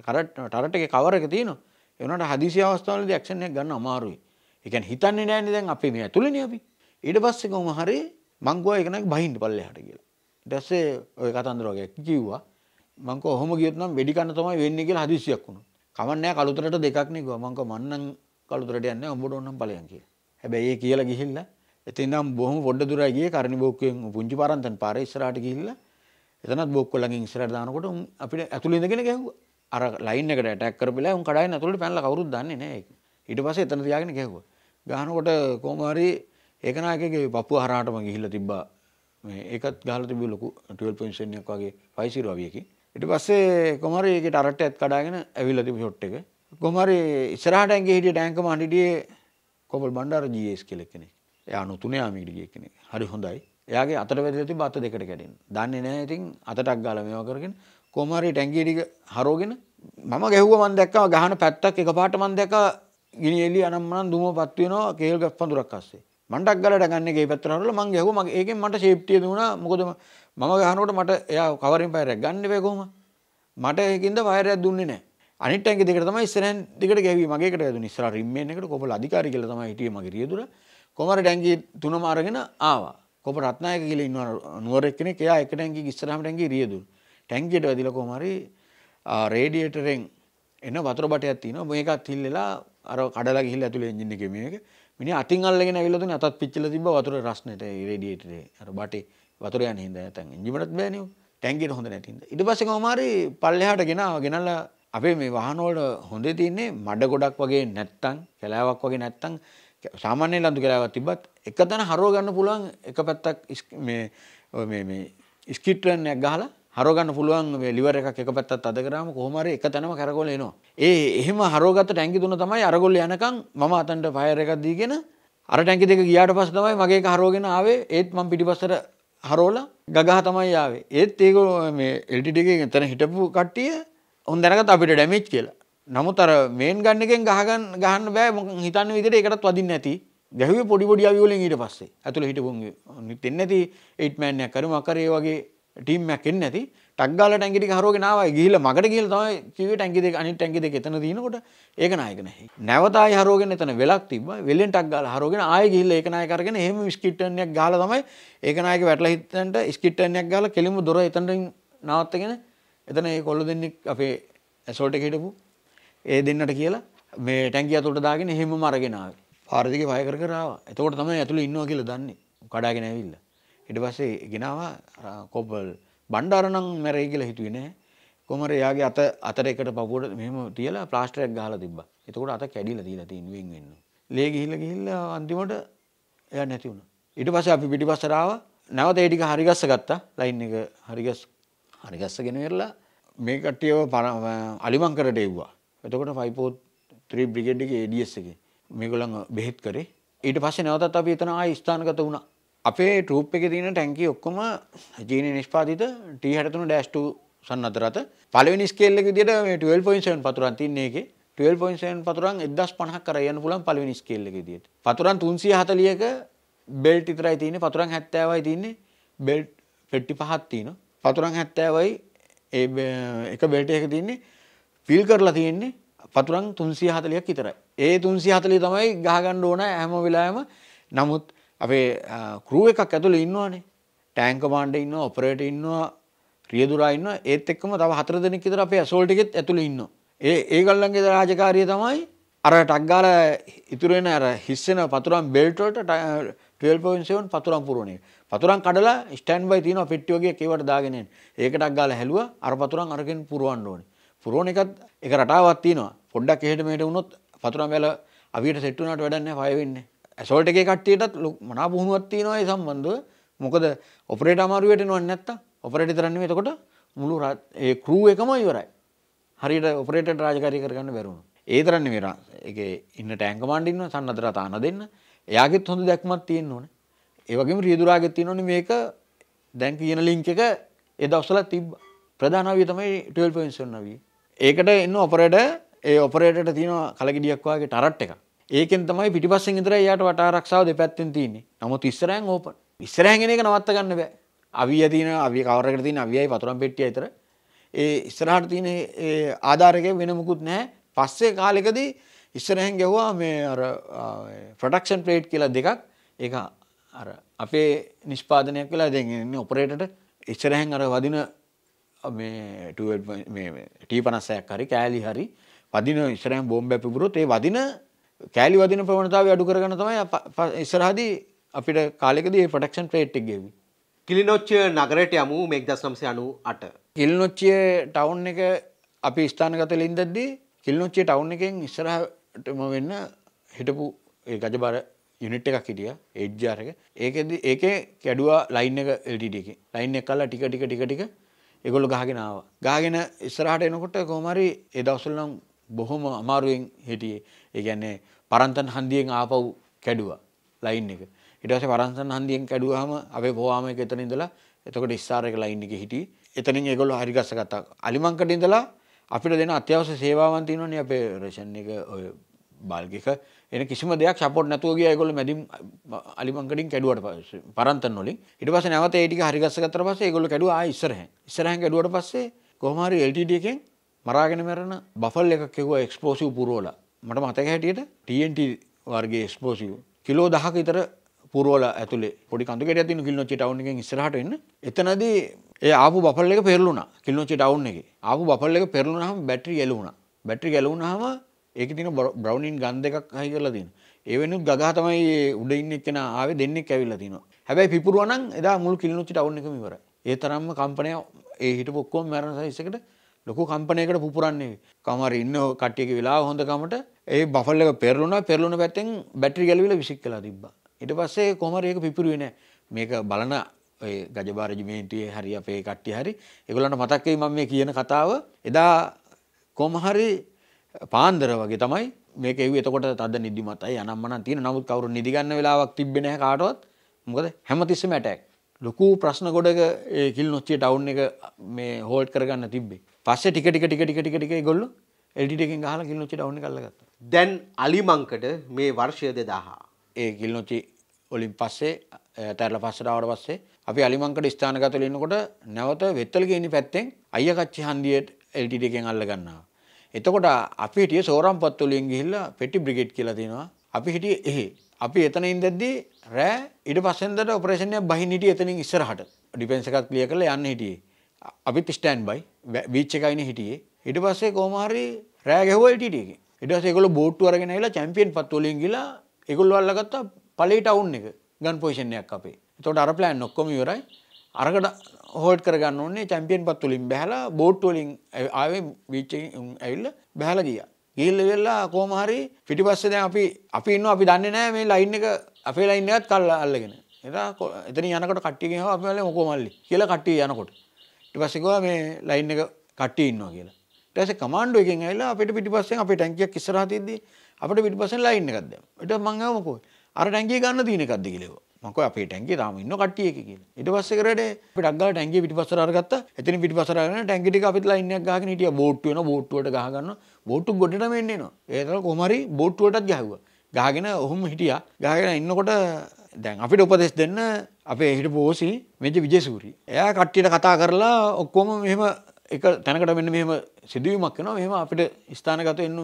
කරට් ටරට් එකේ කවර එක තියෙනවා. ඒ වුණාට හදිසි අවස්ථාවලදී ඇක්ෂන් එකක් ගන්න අමාරුයි. ඒ කියන්නේ හිතන්නේ නැන්නේ දැන් අපි මේ ඇතුළේනේ අපි. ඊට පස්සේ කොහොම හරි මං ගියා එකනක බහින්න පල්ලෙහාට කියලා. ඊට පස්සේ ওই කතන්දර වගේ කිව්වා. මං කෝ ඔහොම ගියොත් නම් වෙඩි කන්න තමයි වෙන්නේ කියලා හදිසියක් වුණා. කමන්නෑ කලුතරට දෙකක් නේ ගියා. මං කෝ මන්නම් කලුතරට යන්නේ උඹට ඕනම් ඵලයන් කියලා. හැබැයි ඒ කියලා ගිහිල්ලා එතිනම් බොහොම පොඩ්ඩ දුර ගියේ කරණි බොක්කුවෙන් පුංචි පාරන්තන් පාරේ ඉස්සරහට ගිහිල්ලා එතනත් බොක්කුව ළඟින් ඉස්සරහට දානකොට උන් අපිට ඇතුළේ ඉඳගෙන ගැහුවා. අර ලයින් එකට ඇටැක් කරපිලා උන් කඩාගෙන ඇතුළට පැනලා කවුරුත් දන්නේ නැහැ ඒක. ඊට පස්සේ එතන තියාගෙන ගැහුවා. ගහනකොට කොහොම හරි ඒකනායකගේ පපුව හරහාටම ගිහිල්ලා තිබ්බා. මේ ඒකත් ගහලා තිබ්බ ලොකු 12 පොයින්ට් එකක් වගේ 5 අවියකින්. ඊට පස්සේ කොහොම හරි ඒකේ ටරට්ටයත් කඩාගෙන ඇවිල්ලා තිබ්බ ෂොට් එක. කොහොම හරි ඉස්සරහට ඇඟේ හිටිය ටැංක මණ්ඩියේ කොබල් බණ්ඩාර GS කියලා කෙනෙක්. එයා නොතුන යාමීට ගිය කෙනෙක්. හරි හොඳයි. එයාගේ අතට වැදලා තිබ්බ අත දෙකට කැඩෙන. දන්නේ නැහැ ඉතින් අතටක් ගාලා මේවා කරගෙන කොහම හරි ටැංකිය ටික හරෝගෙන මම ගැහුවා මම දැක්කා ගහන පැත්තක් එකපාරට මම දැක්කා ගිනි එළිය අනම්මනම් දුමපත් වෙනවා කේල් ගස් පඳුරක් අස්සේ. මණ්ඩක් ගලට ගන්න එකේ පැත්තට හරවලා මං ගැහුවා මගේ ඒකෙන් මට ෂේප් ටික දුණා. මොකද මම ගහනකොට මට එයා කවරින් පයරයක් ගන්න බෑ කොහොම. මට ඒකින්ද වයරයක් දුන්නේ නැහැ. අනිත් ටැංකිය දෙකට තමයි ඉස්සරහෙන් දෙකට ගැහුවේ. මගේ එකට වැදුනේ. ඉස්සරහ රිම්මේන් එකට කොපල අධිකාරී කියලා තමයි හිටියේ මගේ රියදුර. කොමර ඩැංගි තුනම අරගෙන ආවා කොප රත්නායක කියලා ඉන්නවා නුවරෙක් කෙනෙක් එයා එක ටැංකියක ඉස්සරහම ටැංකිය රියදුන ටැංකියට වැදිලා කොහම හරි රේඩියේටරෙන් එන වතුර බටයක් තියෙනවා මේකත් හිල්ලලා අර කඩලා ගිහිල්ලා ඇතුලේ එන්ජින් එකේ මේක මිනිහ අතින් අල්ලගෙන ඇවිල්ලා දුන්නේ අතත් පිච්චලා තිබ්බ වතුර රස්නෙට රේඩියේටරේ අර බටේ වතුර යන හින්දා නැතන් එන්ජිමටත් බෑනේ ටැංකියට හොඳ නැති හින්දා ඊට පස්සේ කොහම හරි පල්ලෙහාට ගෙනාවා ගෙනල්ලා අපේ මේ වාහනවල හොඳේ තියන්නේ මඩ ගොඩක් වගේ නැත්තම් කැලෑවක් වගේ නැත්තම් සාමාන්‍ය ලඳු කැලෑවක් තිබ්බත් එක තැන හරව ගන්න පුළුවන් එක පැත්තක් මේ මේ මේ ස්කිට් රන් එකක් ගහලා හරව ගන්න පුළුවන් මේ liver එකක් එක පැත්තක් අද කරාම කොහොම හරි එක තැනම කරගොල එනවා. ඒ එහෙම හරව ගත්ත ටැංකි තුන තමයි අරගොල්ල යනකම් මම අතන්ට ෆයර් එකක් දීගෙන අර ටැංකි දෙක ගියාට පස්සේ තමයි මගේ එක හරවගෙන ආවේ. ඒත් මම පිටිපස්සට හරෝලා ගගහ තමයි ආවේ. ඒත් ඒක මේ එල්ටීඩී එකේ තන හිටපු කට්ටිය හොන් දැනගත්ත අපිට ඩැමේජ් කියලා. නමුතර මේන් ගන්න එකෙන් ගහගන්න ගහන්න බෑ හිතන්න විදිට එකටත් වදින්න ඇති ගැහුව පොඩිපොඩි අවිවලින් ඊට පස්සේ ඇතුළ හිටපුන් නිතෙන් නැති ඒට්මෑන්ය කරම අකරේ වගේ ටීම්මයක් එන්න ඇති ටක්ගාල ටැගිටි හරෝග නාවයි ගිහිල මඟට ගිල් තමයි කිව ටැගිද අනි ටැගිද එතන දීනකොට ඒක නායකනෙහි නැවතයි හරෝගෙන එතන වෙලක් තිබ වෙලෙන් ටක්ගාල හරෝගෙන ආය ගිල්ල ඒකනාය කරගෙන හෙම ස්කිට්ටනයක් ගාල තමයි ඒකනායක වැටල හිතන්ට ස්කිට්ටනයක් ගාල කෙලිම දොර එතන්ට නවත්තගෙන එතන ඒ කොල්ල දෙන්නෙක් අපේ ඇසෝල්ට හිටපු ඒ දෙන්නට කියලා මේ ටැන්කිය අතුට දාගෙන එහෙම මරගෙනාව පාරදික පය කර කරාව එතකොට තමයි ඇතුළ ඉන්නවා කියලා දන්නේ කඩාගෙන ඇවිල්ල ඉට පස්සේ ගෙනවා කොබල් බණ්ඩාරනම් මැරයි කියලා හිතුවේ නෑ කොමර යාගේ අත අතර එකට පපුවට මෙම තියලා ප්ලාස්ටරයක් ගහලා තිබ්බ. එතකොට අත කැඩිලා තියලා තින්වෙන් වෙන්න. ලේ ගිහිල්ලා ගිහිල්ලා අන්තිමට එයා නැති වුණා. ඊට පස්සේ අපි පිටිපස්සට ආවා. නැවත ඒ ටික හරිගස්ස ගත්තා. ලයින් එක හරිගස් හරිගස්සගෙන ඉවරලා මේ කට්ටියව අලිමංකරට එව්වා. එතකොට 543 බ්‍රිගේඩ් එකේ ADS එකේ මේගොල්ලන් බෙහෙත් කරේ. ඊට පස්සේ නැවතත් අපි එතන ආයෙ ස්ථානගත වුණා. අපේ ට්‍රූප් එකේ තියෙන ටැංකිය ඔක්කොම චීන නිෂ්පාදිත T63-2 සන්නත රත. පළවෙනි ස්කේල් එක විදිහට මේ 12.7 පතුරක් තියෙන එකේ 12.7 පතුරන් 1050ක් කර යන්න පුළුවන් පළවෙනි ස්කේල් එක විදිහට. පතුරන් 340ක බෙල්ට් විතරයි තියෙන්නේ පතුරන් 70යි තියෙන්නේ බෙල්ට් පෙට්ටි පහක් තියෙනවා. පතුරන් 70යි ඒ එක බෙල්ට් එකක තියෙන්නේ පිල් කරලා තියෙන්නේ පතුරන් තුන්සිය හතලයක් විතරයි. ඒ තුන්සිය හතලි තමයි ගහගන්න ඕන හැම වෙලාම නමුත් අපේ කරුව එකක් ඇතුළ ඉන්නවානේ ටෑන්කමාන්ඩ ඉන්න ඔපරේට ඉන්නවා රියදුරා ඉන්න ඒත් එක්කම තව හතර දෙනෙක් විතර අපේ ඇසෝල්ටිකෙත් ඇතුළ ඉන්න. ඒ ඒගල්ලන්ගේ රාජකාරිය තමයි අර ටක්ගාල ඉතුරෙන අර හිස්සෙන පතුරම් බෙල්ටෝට 12.7 පතුරම් පුරුණේ පතුරම් කඩලා ස්ටන් බයි තියෙන පෙට්ටියෝගේ කෙවට දාගෙනෙන් ඒකටක් ගාලා හැලුවා අර පතුරම් අරගෙන පුරවන්න ඕනේ පුරෝණ එකත් එක රටාවත් තියෙනවා පොඩ්ඩක් එහෙට මෙහෙට වුණොත් පතුරම් වැල අවියට සෙට් වුණාට වැඩක් නැහැ ෆය වෙන්නේ. ඇසෝල්ට් එකේ කට්ටියටත් මනා පුහුණුවක් තියෙනවා ඒ සම්බන්ධව. මොකද ඔපරේටර් අමාරුවට එනවන්නේ නැත්තම් ඔපරේටර් තරන්නේ එතකොට මුළු ඒ ක්‍රූ එකම ඉවරයි. හරියට ඔපරේටර් රාජකාරී කරගන්න බැරුණා. ඒ තරන්නේ මේ ඒකේ ඉන්න ටැංක් කමාන්ඩ් ඉන්නවා සන්නතර තාන දෙන්න. එයාගෙත් හොඳ දැක්මක් තියෙන්න ඕනේ. ඒ වගේම රියදුරාගෙත් තියෙනවනේ මේක දැන් කියන ලින්ක් එක ඒ දවස්වල තිබ්බ ප්‍රධාන අවිය තමයි 12.7 නවිය. ඒකට එන්න ඔපරේට ඒ ඔපරේට තියන කලගිඩියක්වාගේ ටරට් එක ඒකෙන් තමයි පිටිපස්ස ඉදර යට වට රක්ෂාව දෙපැත්තෙන් තියන්නේ නමුත් ඉස්සරෑන් ඕප ඉස්සරෑගෙන එක නවත්ත ගන්න බෑ අවිය තින අවිය කවරක තින අවියයි පතුරම් පෙට්ටිය අතර ඒ ඉස්සරහට තියන ආධාරකය වෙනමුකුත් නෑ පස්සේ කාලෙකදී ඉස්සරහැන් ගැහවා මේ ප්‍රඩක්ෂන් ප්‍රේට් කියලා දෙකක් ඒ අපේ නිෂ්පාදනයක් වෙලා දෙන්න ඔපරේටට ඉස්සරහැන් අර වදින මේ ටී පනස්සයක් හරි කෑලි හරි වදින ඉස්රෑම් බෝම්බ පිපුරොත් ඒ වදින කෑලි වදින ප්‍රවණතාව අඩු කරගන තමයි ඉස්සරහදී අපිට කාලෙකද පටක්ෂන් ප්‍රේට්ක් ගෙවි. කිලිනොච්චය නගරට යමු මේක් දස්නම්සය අනු අට. කිල්නොච්චිය ටවුන් එක අපි ස්ථානගත ලින්දද්දී කිල්නොච්චේ ටවුන් එකෙන් ඉස්සරහටම වෙන්න හිටපු ඒ ගජබර යුනිට් එකක් හිටිය එජ්ජාරක ඒකද ඒකේ කැඩුවා ලයින් එක එල්ටිඩ එක ලයින් එක කල්ලා ටික ටික ටික ටික ඒගොල්ලෝ ගහගෙන ආවා. ගහගෙන ඉස්සරහට එනකොට කොහොම හරි ඒ දවස්වල නම් බොහොම අමාරුවෙන් හිටියේ. ඒ කියන්නේ පරන්තන් හන්දියෙන් ආපහු කැඩුවා ලයින් එක. ඊට පස්සේ පරන්තන් හන්දියෙන් කැඩුවාම අපේ පොවාම එක එතන ඉඳලා එතකොට ස්ටාර් එක ලයින් එකේ හිටියේ. එතනින් ඒගොල්ලෝ හරි ගස්ස ගත්තා. අලිමංකඩ ඉඳලා අපිට දෙන අත්‍යවශ්‍ය සේවාවන් තියෙනවනේ අපේ රේෂන් එක ඔය බල්ග එක එන කිසිම දෙයක් සපෝට් නැතුව ගියා ඒගොල්ලෝ මැදින් අලිමංකඩින් කැඩුවට පස්සේ පරන්තන් වලින් ඊට පස්සේ නැවත ඒ ටික හරිගස්ස ගත්තට පස්සේ ඒගොල්ලෝ කැඩුවා ආයෙ ඉස්සරහෙන් ඉස්සරහෙන් කැඩුවට පස්සේ කොහොම හරි LTD එකෙන් මරාගෙන මැරෙන බෆල් එකක් කිව්වා එක්ස්ප්ලෝසිව් පුරවලා මට මතක හැටියට TNT වර්ගයේ එක්ස්ප්ලෝසිව් කිලෝ 10ක විතර පුරවලා ඇතුලේ පොඩි කඳු ගෙඩියක් තියෙන කිල්නොච්චි ටවුන් එකෙන් ඉස්සරහට එන්න එතනදී ඒ ආපු බෆල් එක පෙරළුණා කිල්නොච්චි ටවුන් එකේ ආපු බෆල් එක පෙරළුණාම බැටරි ගැලුණා බැටරි ගැලුණාම ඒක තින බ්‍රව්නින් ගන්ධ එකක් හයි කරලා තියෙන. ඒ වෙනුත් ගගහ තමයි උඩ ඉන්න එක්කෙන ආවේ දෙන්නෙක් ඇවිල්ලා තිනවා. හැබැයි පිපුරුවා නම් එදා මුළු කිලිනුච්චි ටවුන් එකම ඉවරයි. ඒ තරම්ම කම්පනය ඒ හිටපු ඔක්කොම මරණ සයිසකට ලොකු කම්පනයකට පුපුරන්නේ. කමාර ඉන්න කට්ටියක වෙලා හොඳකමට ඒ බෆල් එක පෙරළුණා පෙරළුණ පැත්තෙන් බැටරි ගැලවිලා විසික්කලා තිබ්බා. ඊට පස්සේ කොහමර ඒක පිපිරුවේ නැහැ. මේක බලන ඔය ගජබා රෙජිමේන්තුවේ හරි අපේ කට්ටිය හරි ඒගොල්ලන්ට මතක් වෙයි මම මේ කියන කතාව එදා කොහම හරි පාන්දර වගේ තමයි මේක ඒව එතකොට තද නිදිමතයි අනම්මන තියෙන නමුත් කවුරු නිදිගන්න වෙලාවක් තිබෙන කාටවත් මොකද හැමතිස්සම ඇටැක් ලොකු ප්‍රශ්න ගොඩක කිල් නොච්චේ ටවුන් එක මේ හෝල්ඩ් කරගන්න තිබේ පස්සේ ටික ටික ටික ටික ටික ටික ගොල්ලු එල්ටිටකින් හල කිල් නොච්චි ටවුන් කල්ලගත්ත දැන් අලිමංකට මේ වර්ෂය දෙදාහා ඒ කිල් නොච්චි ඔලින් පස්සේ තැරල පස්සටාවට පස්සේ අපි අලිමංකට ස්ථානගතලෙන්නකොට නැවත වෙත්තල් ගේනි පැත්තෙන් අයකච්චි හන්දිියයට එල්ටිටකෙන් අල්ලගන්නවා එතකොට අපි හිටියේ සෝරම්පත් වලින් ගිහිල්ලා පෙටි බ්‍රිගේඩ් කියලා තියෙනවා. අපි හිටියේ එහි. අපි එතන ඉඳද්දී රෑ ඊට පස්සෙන්දට ඔපරේෂන් එක බහින්න හිටියේ එතනින් ඉස්සරහට. ඩිෆෙන්ස් එකක් ක්ලියර් කරලා යන්න හිටියේ. අපි ස්ටෑන්ඩ් බයි බීච් එකයිනේ හිටියේ. ඊට පස්සේ කොහොම හරි රෑ ගැහුවා හිටියේ එකේ. ඊට පස්සේ ඒගොල්ලෝ බෝට්ටු අරගෙන ඇවිල්ලා චැම්පියන් පත් වලින් ගිහලා ඒගොල්ලෝ අල්ලගත්තා පලේ ටවුන් එක ගන් පොසිෂන් එකක් අපේ. එතකොට අර ප්ලෑන් ඔක්කොම ඉවරයි. අරකට හෝල්ඩ් කරගන්න ඕන්නේ චැම්පියන් පත් වලින් බැහැලා බෝට් වලින් ආවේ බීච් එකෙන් ඇවිල්ලා බැහැලා ගියා. ගිහිල්ලා වෙලා කොහොම හරි පිටිපස්සේ දැන් අපි අපි ඉන්නවා අපි දන්නේ නැහැ මේ ලයින් එක අපේ ලයින් එකත් කල් අල්ලගෙන. එතන එතන යනකොට කට්ටිය ගිහම අපි වලේ මොකෝ මල්ලි කියලා කට්ටිය යනකොට. ඊට පස්සේ ගියා මේ ලයින් එක කට්ටිය ඉන්නවා කියලා. ඊට පස්සේ කමාන්ඩෝ එකෙන් ඇවිල්ලා අපිට පිටිපස්සෙන් අපේ ටැංකියක් ඉස්සරහ තියද්දි අපිට පිටිපස්සෙන් ලයින් එකක් දැම්මා. ඊට මං ආව මොකෝ අර ටැංකිය ගන්න තියෙන එකක්ද කියලා. මක අපේ ටැන්ගේ තාම ඉන්න කට්ටියක කිය ඉට පස්ස කරට පටක් ටැන්ගේ පිටිපසර අරගත් එතන පිටිපසරන ටැන්ගිටි අපිලා ඉන්න ගහන හිටිය බෝට්ටු වන බෝට්ටුවට ගහගන්න බෝට්ටු ගොඩට මෙන්නනවා ඒතර කොමරි බෝට්ටුවටත් ගැහුව ගහගෙන ඔහොම හිටිය ගහගෙන ඉන්නකොට දැන් අපිට උපදෙස් දෙන්න අපේ හිට පෝසි මෙජ විජසූරී එයා කට්ටියට කතා කරලා ඔක්කොම මෙහම එක තැනකට මෙන්න මෙහම සිදුවීමක් වෙනවා මෙහම අපිට ස්ථානගත එන්න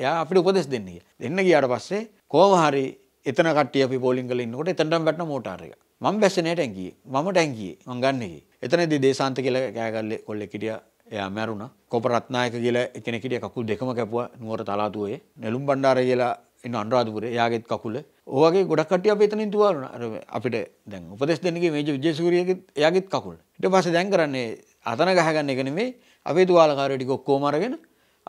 එයා අපිට උපදෙස් දෙන්නේ දෙන්න ගියාට පස්සේ කෝමහරි එතන කට්ටිය අපි බෝලින් කරලා ඉන්නකොට එතනටම වැටෙන මෝටාර එක. මම බැස්සනේ ටැංකියේ. මම ටැංකියේ. මං ගන්න එකේ. එතනදී දේශාන්ත කියලා කෑගල්ලේ කොල්ලෙක් හිටියා. එයා මැරුණා. කොප රත්නායක කියලා කෙනෙක් හිටියා කකුල් දෙකම කැපුවා නුවර තලාතුවේ. නෙළුම් බණ්ඩාර කියලා ඉන්න අනුරාධපුරේ. එයාගේත් කකුල. ඔයගේ ගොඩක් කට්ටිය අපි එතනින් තුවාරුණා. අර අපිට දැන් උපදේශ දෙන්නේ මේජර් විජේසූරියගෙත් එයාගෙත් කකුල. ඊට පස්සේ දැන් කරන්නේ අතන ගහගන්න එක නෙමෙයි. අපේ තුවාලකාරයෝ ටික ඔක්කොම අරගෙන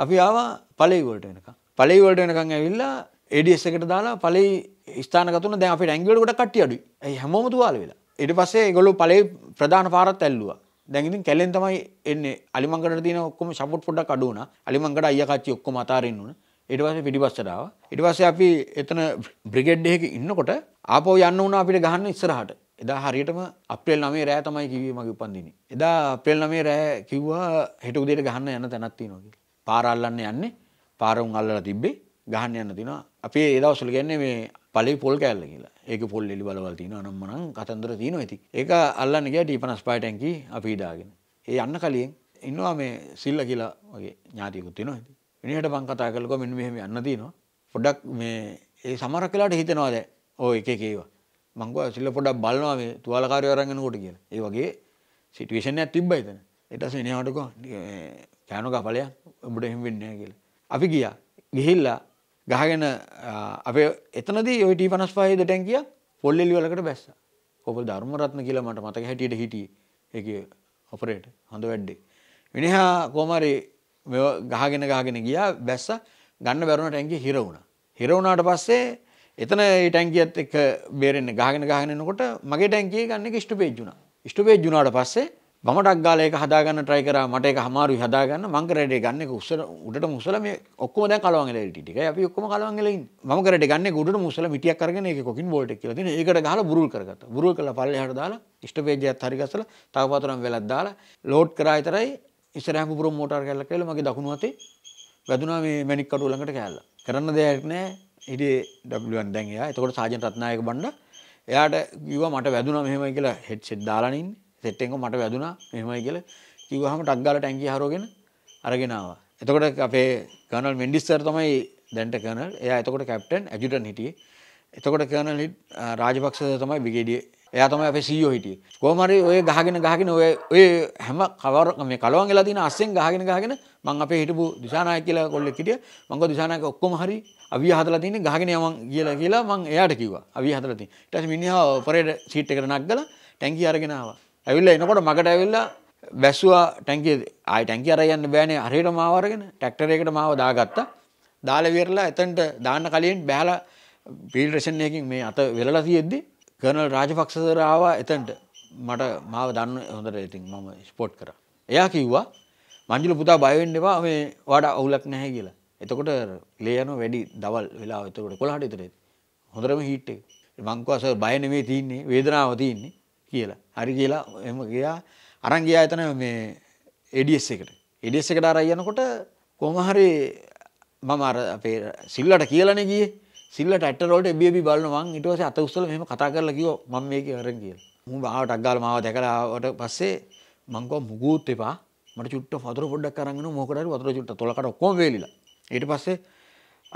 අපි ආවා පළේවලට එනකම්. පළේවලට එනකම් ඇවිල්ලා ඒඩස් එකට දාලා පලේ ස්ථානකතුන දැ අපට ඇංගලට ගොඩ කට්ටිය අඩු ඇයි හැමෝම තුවාල වෙලා එට පස්සේ ගොලු පලේ ප්‍රධාන පාරත් ඇල්ලවා දැගිතින් කැලෙන් තමයි එන්න අලිමංකට තින ඔක්කොම සපොට් පොඩක් අඩුවන අලිමංකට අයකච්චි ඔක්කොම අතාරෙන්වුණ එටවස පිටිපස්සටාව එටවස අපි එතන බ්‍රිගෙඩ්ඩයක ඉන්නකොට ආපෝ යන්න වුණ අපිට ගහන්න ඉස්සරහට එදා හරියටම අපේල් නමේ රෑ තමයි කිවීමගේ උපන්දින. එදා අපේල් නමේ රෑ කිව්වා හෙටකුදේට ගහන්න යන තැනත්ති නොකි. පාරල්ලන්න යන්නේ පාරවුන් අල්ලලා තිබ්බේ ගහන්න යන්න තිනවා අපි ඒදවසල ගැන්නේ මේ පලි පොල් කෑල්ල කියලා ඒක පොල් එලි බලවල් තින අනම්මනම් කතන්දර තියන ඇති ඒක අල්ලන්න ගෑ ටීපනස් පාටැන්කි අපි දාගෙන ඒ අන්න කලියෙන් ඉන්නවා මේ සිල්ල කියලා වගේ ඥාතිකුත් තින ඇති විනිහට පං කතා කලකො මෙන්න මෙහෙම යන්න තියනවා පොඩක් මේ ඒ සමරක් කලාට හිතනවාද ඕ එක ඒවා මංගව සිල්ල පොඩක් බලනවා මේ තුවාලකාරය අරගෙන කොට කියලා ඒ වගේ සිටුවේෂන් එකක් තිබ්බා එතන ඊටස් එනහටකෝ කෑනක ඵලයක් ඔබට එහෙම වෙන්නේ නැහැ කියලා අපි ගියා ගිහිල්ලා ගහගෙන අප එතනද ඔයිට පනස් පහහිද ටැන්කිය පොල්ලෙලි වලකට බැස්ස කොපල් ධර්මරත්න කියලා මට මතක හැටියට හිටිය එක ඔපරේට හඳ වැඩ්ඩේ. විනිහා කෝමරි ගහගෙන ගහගෙන ගියා බැස්ස ගන්න බැරුණ ටැන්කි හිරවුණ. හිරවුණට පස්සේ එතන ටැන්කියත් එක බේරෙන් ගහගෙන ගහනකොට මගේ ටැන්කිය ගන්න ස්ටු පේජ්ජුන ස්ටු පේජ්ජුනාට පස්සේ බමටක් ගාලා ඒක හදාගන්න try කරා මට ඒක අමාරුයි හදාගන්න මං කරේඩේ ගන්න ඒක උස්සල උඩටම උස්සල මේ ඔක්කොම දැන් කලවම් ගලේ ටි ටිකයි අපි ඔක්කොම කලවම් ගලේ ඉන්නේ මම කරේඩේ ගන්න ඒක උඩටම උස්සල මිටියක් අරගෙන ඒක කොකින් බෝල්ට් එක කියලා දෙන ඒකට ගහලා බුරුල් කරගත්තා බුරුල් කරලා පල්ලෙහාට දාලා ඉෂ්ට පේජ් එකත් හරි ගස්සලා තව වතුරක් වෙලක් දාලා ලෝඩ් කරා විතරයි ඉස්සරහම පුරම මෝටාර් කැල්ලක් කියලා මගේ දකුණු අතේ වැදුනා මේ මැණික් කටුව ළඟට කෑල්ල කරන්න දෙයක් නැහැ හිටියේ W1 දැන් එයා එතකොට සාජන් රත්නායක බණ්ඩ එයාට කිව්වා මට වැදුනා මෙහෙමයි කියලා හෙඩ්සෙට් දාලා නින්නේ සෙට්ටෙන්කො මට වැදුනා මෙහෙමයි කියලා කිව්වහම ටක් ගාලා ටැංකිය හරවගෙන අරගෙන ආවා. එතකොට අපේ කර්නල් මෙන්ඩිස් සර් තමයි දැන්ට කර්නල්. එයා එතකොට කැප්ටන් ඇඩ්ජුටන්ට් හිටියේ. එතකොට කර්නල් රාජපක්ෂ සර් තමයි බ්‍රිගේඩියර්. එයා තමයි අපේ සීෝ e හිටියේ. කොහොම හරි ඔය ගහගෙන ගහගෙන ඔය ඔය හැම කවර මේ කලවම් වෙලා තියෙන අස්සෙන් ගහගෙන ගහගෙන මං අපේ හිටපු දිසානායක කියලා කොල්ලෙක් හිටියා. මං ගෝ දිසානායක ඔක්කොම හරි අවිය හදලා තින්නේ ගහගෙන යමන් කියලා කියලා මං එයාට කිව්වා. අවිය හදලා තින්නේ. ඊට පස්සේ මිනිහා ඔපරේටර් සීට් එකට නග්ගලා ටැංකිය අරගෙන ආවා. ඇවිල්ලා එනකොට මකට ඇවිල්ලා වැස්සුවා ටැංකිය ආයි ටැංකිය අර යන්න බෑනේ හරියට මාව අරගෙන ට්‍රැක්ටරයකට මාව දාගත්තා. දාලා විරලා එතනට දාන්න කලින් බෑලා ෆීල්ඩ් රෙෂන් එකකින් මේ අත වෙලලා තියෙද්දි කර්නල් රාජපක්ෂ සර් ආවා එතනට මට මාව දන්න හොඳට ඉතින් මම ස්පොට් කරා. එයා කිව්වා මංජුල පුතා බය වෙන්න එපා මේ වඩ අවුලක් නැහැ කියලා. එතකොට ලේ යනවා වැඩි දවල් වෙලාව එතකොට 11ට විතරයි. හොඳටම හීට් එක. මං කිව්වා සර් බය නෙමෙයි තියෙන්නේ වේදනාව තියෙන්නේ. කියලා හරි කියලා එම ගයා අරංගයා ඇතන මේ එඩස් එකට එඩස් එකට අරයනකොට කොමහරි මම අර අපේ සිල්ලට කියලන ගිය සිල්ලට ඇටරෝට එබියබි බලනවන් ඉටවස අත උස්සල මෙම කතා කරලා කිව මම මේක අරන් කියල මු බාවට අක්ගාල මාව දැකලාට පස්සේ මංකෝ මුගූත් එපා මට චුට්ට පතුර පොඩ්ඩක් කරන්න මොකට වතුර චුට්ට තොලකට ඔක්කොම වෙලිලා ඊට පස්සේ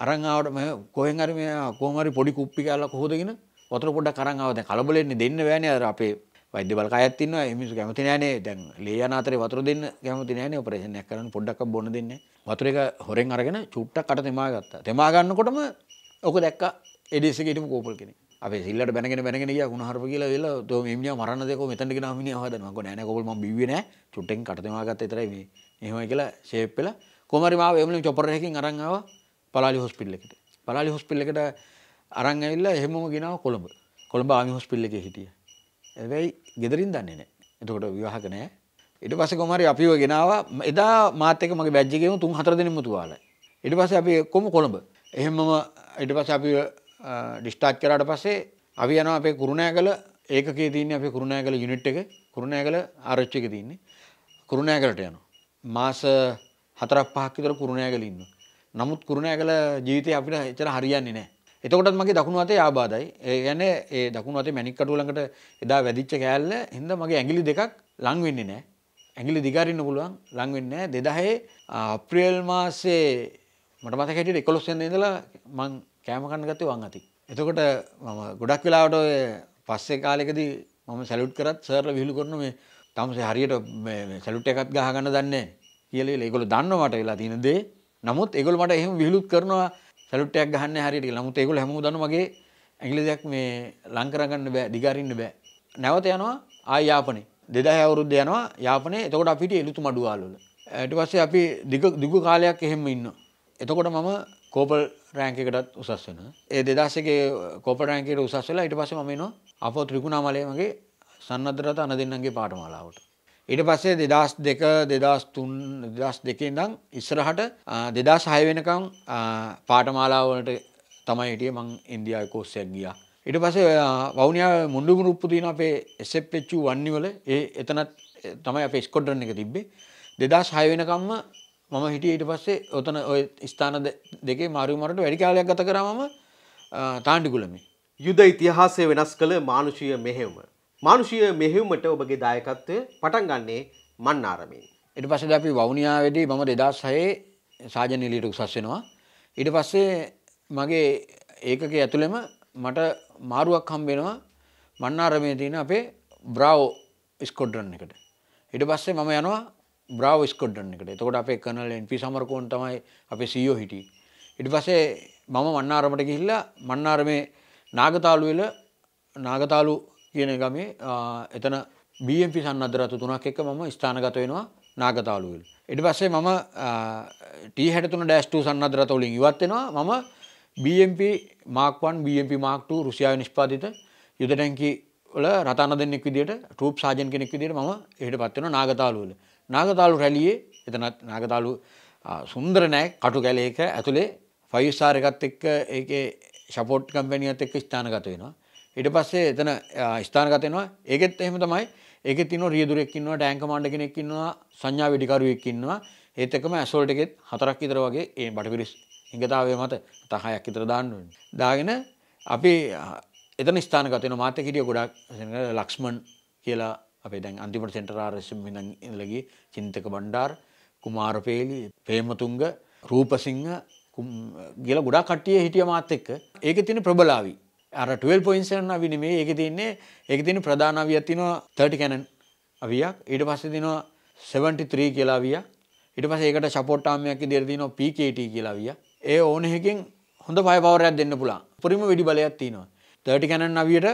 අරංආවට මේ කොහෙන් හරි මේ කොහොම හරි පොඩි කුප්පි කාලා කොහොදගෙන වතුර පොඩ්ඩක් අරන් ආවද කලබලෙන්නේ දෙන්න බෑනේ අර අපේ වෛද්‍ය බලකායත් ඉන්නවා ඒ මිනිස්සු කැමති නෑනේ දැන් ලේ යන අතරේ වතුර දෙන්න කැමති නෑනේ ඔපරේෂන් එකක් කරන්න පොඩ්ඩක් බොන්න දෙන්නේ වතුර එක හොරෙන් අරගෙන චුට්ටක් අට තෙමා ගත්තා තෙමා ගන්නකොටම ඔක දැක්කා එඩිස් එකේ හිටපු කෝපල් කෙනෙක් අපේ සිල්ලට බැනගෙන බැනගෙන ගියා කුණහරුප කියලා වෙලා තෝ මේ මිනිහා මරන්න දෙකෝ මෙතනට ගෙනා මිනිහා හදනවා කො නෑ නෑ කෝපල් මම බිව්වේ නෑ චුට්ටෙන් අට තෙමා ගත්තා විතරයි මේ එහෙමයි කියලා ෂේප් වෙලා කොහමරි මාව එමුලින් චොපර් එකකින් අරන් ආවා පලාලි හොස්පිටල් එකට පලාලි හොස්පිටල් එකට අරන් ඇවිල්ලා එහෙමම ගෙනාව කොළඹ කොළඹ ආමි හොස්පිටල් එකේ හිටියා ඇවැයි ගෙදරින් දන්නේ නෑ එතකොට විවාහක නෑ ඉට පස කොමරි අපිව ගෙනාව එදා මාතක මගේ බැජ්ජිකම තුන් හතර දෙන මුතුවාල ඉට පස අපි කොම කොළඹ එහෙමම ඉට පස අපි ඩිස්ටාච් කරට පස්සේ අපි යන අපේ කුරුණෑ කළ ඒකේ තියන්න අපි කුරුණෑ කළ යුනිට් එක කුරුණෑ කළ ආරච්චක තියන්නේ කුරුණෑ කලට යන මාස හතරක් පහක්කිතර කුරුණෑ කලින්න්න නමුත් කුරුණෑ කළ ජීවිතය අපිට එචර හරියන්නේ නෑ එතකොටත් මගේ දකුණු අතේ ආබාධයි. ඒ කියන්නේ ඒ දකුණු අතේ මැණික් කටුව ළඟට එදා වැදිච්ච කෑල්ල හින්දා මගේ ඇඟිලි දෙකක් ලං වෙන්නේ නැහැ. ඇඟිලි දිගාරින්න පුළුවන් ලං වෙන්නේ නැහැ. 2000 අප්‍රේල් මාසේ මට මතක හැටියට 11 වෙනිදා ඉඳලා මං කෑම කන්න ගත්තේ වං අතින්. එතකොට මම ගොඩක් වෙලාවට ඔය පස්සේ කාලෙකදී මම සැලුට් කරත් සර්ල විහිළු කරන මේ තමසේ හරියට සැලුට් එකත් ගහගන්න දන්නේ කියලා ඒගොල්ලෝ දන්නවට වෙලා තියෙන දේ. නමුත් ඒගොල්ලෝ මට එහෙම විහිළුත් කරනවා සැලුට්ටයක් ගහන්න හරියට කියලා. නමුත් ඒගොල්ලෝ හැමෝම දන්නවා මගේ ඇඟිලිදයක් මේ ලං කරගන්න බෑ, දිගාරින්න බෑ. නැවත යනවා ආය යාපනේ. 2000 අවුරුද්ද යනවා යාපනේ. එතකොට අපිට එලුතු මඩුවාල වල. ඊට පස්සේ අපි දිග දිගු කාලයක් එහෙම ඉන්නවා. එතකොට මම කෝපල් රෑන්ක එකටත් උසස් වෙන. ඒ 2000 එකේ කෝපල් රෑන්කේට උසස් වෙලා ඊට පස්සේ මම එනවා අපෝ ත්‍රිකුණාමලයේ මගේ සන්නද්ධරත අනදෙන්නන්ගේ පාඨමාලාවට. ඊට පස්සේ දෙදස් දෙක දෙදස් තුන් දෙදස් දෙකේ දම් ඉස්සරහට දෙදස් හයවෙනකං පාටමාලාවලට තමයි හිටිය මං ඉන්දියා කෝස්සයක් ගියා. ඉට පසේ වවනියා මුන්ඩුම රුප්පතින අපේ එසප්ච්චු වන්නවල ඒ එතනත් තමයි අප ස්කොඩ්ඩරන එක තිබ්බේ දෙදස් හයවෙනකම්ම මම හිටිය ඊට පස්සේ ඔතන ඔය ස්ථාන දෙකේ මාරුමරට වැඩිකාලයක් ගත කරමම තාණ්ඩිකුලමේ. යුද ඉතිහාසය වෙනස් කළ මානුෂීය මෙහෙවම. මානුෂීය මෙහෙවුමට ඔබගේ දායකත්වය පටන් ගන්නේ මන්නාරමින්. ඊට පස්සේ අපි වවුනියාවේදී මම 2006 සාජන් එළියට උසස් වෙනවා. ඊට පස්සේ මගේ ඒකකයේ ඇතුළෙම මට මාරුවක් හම්බ වෙනවා මන්නාරමේ තියෙන අපේ බ්‍රාවෝ ස්කොඩ්‍රන් එකට. ඊට පස්සේ මම යනවා බ්‍රාව ස්කොඩ්ඩන් එකට එතකොට අපේ කනල් එන්පි සමරකෝන් තමයි අපේ සීෝ e හිටි ඉට පසේ මම මන්නාරමට ගිහිල්ලා මන්නාරමේ නාගතාලුවෙල නාගතාලු කියන ගමේ එතන BMP සන්නදරතු තුනක් එක්ක මම ස්ථානගත වෙනවා නාගතාවලුවල. ඊට පස්සේ මම T63-2 සන්නදරත වලින් ඉවත් වෙනවා. මම BMP Mark 1 BMP Mark 2 රුසියාවේ නිෂ්පාදිත යුද ටැංකි වල රතන දෙන්නෙක් විදියට ට්‍රූප් සාජන් කෙනෙක් විදියට මම එහෙටපත් වෙනවා නාගතාවලුවල. නාගතාවලු රැළියේ එතනත් නාගතාවලු සුන්දර නෑ කටු කැලේක ඇතුලේ 5 star එකත් එක්ක ඒකේ සපෝට් කම්පැනියත් එක්ක ස්ථානගත වෙනවා. ඊට පස්සේ එතන ස්ථානගත වෙනවා. ඒකෙත් එහෙම තමයි. ඒකෙත් ඉන්නවා රියදුරෙක් ඉන්නවා, ටැංක කමාන්ඩර් කෙනෙක් ඉන්නවා, සංඥා වෙඩිකරුවෙක් ඉන්නවා. ඒත් එක්කම ඇසෝල්ට් එකෙත් හතරක් විතර වගේ ඒ බඩපිරිස් හිඟතාවය මත තහයක් විතර දාන්න ඕනේ. දාගෙන අපි එතන ස්ථානගත වෙනවා. මාත් එක්ක හිටිය ගොඩක් ලක්ෂ්මන් කියලා අපේ දැන් අන්තිමට සෙන්ටර් ආර්.එස්.එම් ඉඳන් ඉඳලගේ චින්තක බණ්ඩාර, කුමාරපේලි, ප්‍රේමතුංග, රූපසිංහ කියලා ගොඩක් කට්ටිය හිටිය මාත් එක්ක. ඒකේ තියෙන ප්‍රබලාවී අර 12 පොයින්සන් අවින මේ ඒක තින්නේ ඒක තින ප්‍රධාන අවියක් තිනවා 30 කැනන් අවියක් ඊට පස්සේ තිනවා 73 කියලා අවිය ඊට පස්සේ ඒකට සපෝට් ආම්යක් ඉදිරියට තිනවා PKT කියලා අවිය ඒ ඕන එකකින් හොඳ ෆයර් පවර් එකක් දෙන්න පුළුවන් උපරිම වෙඩි බලයක් තිනවා 30 කැනන් අවියට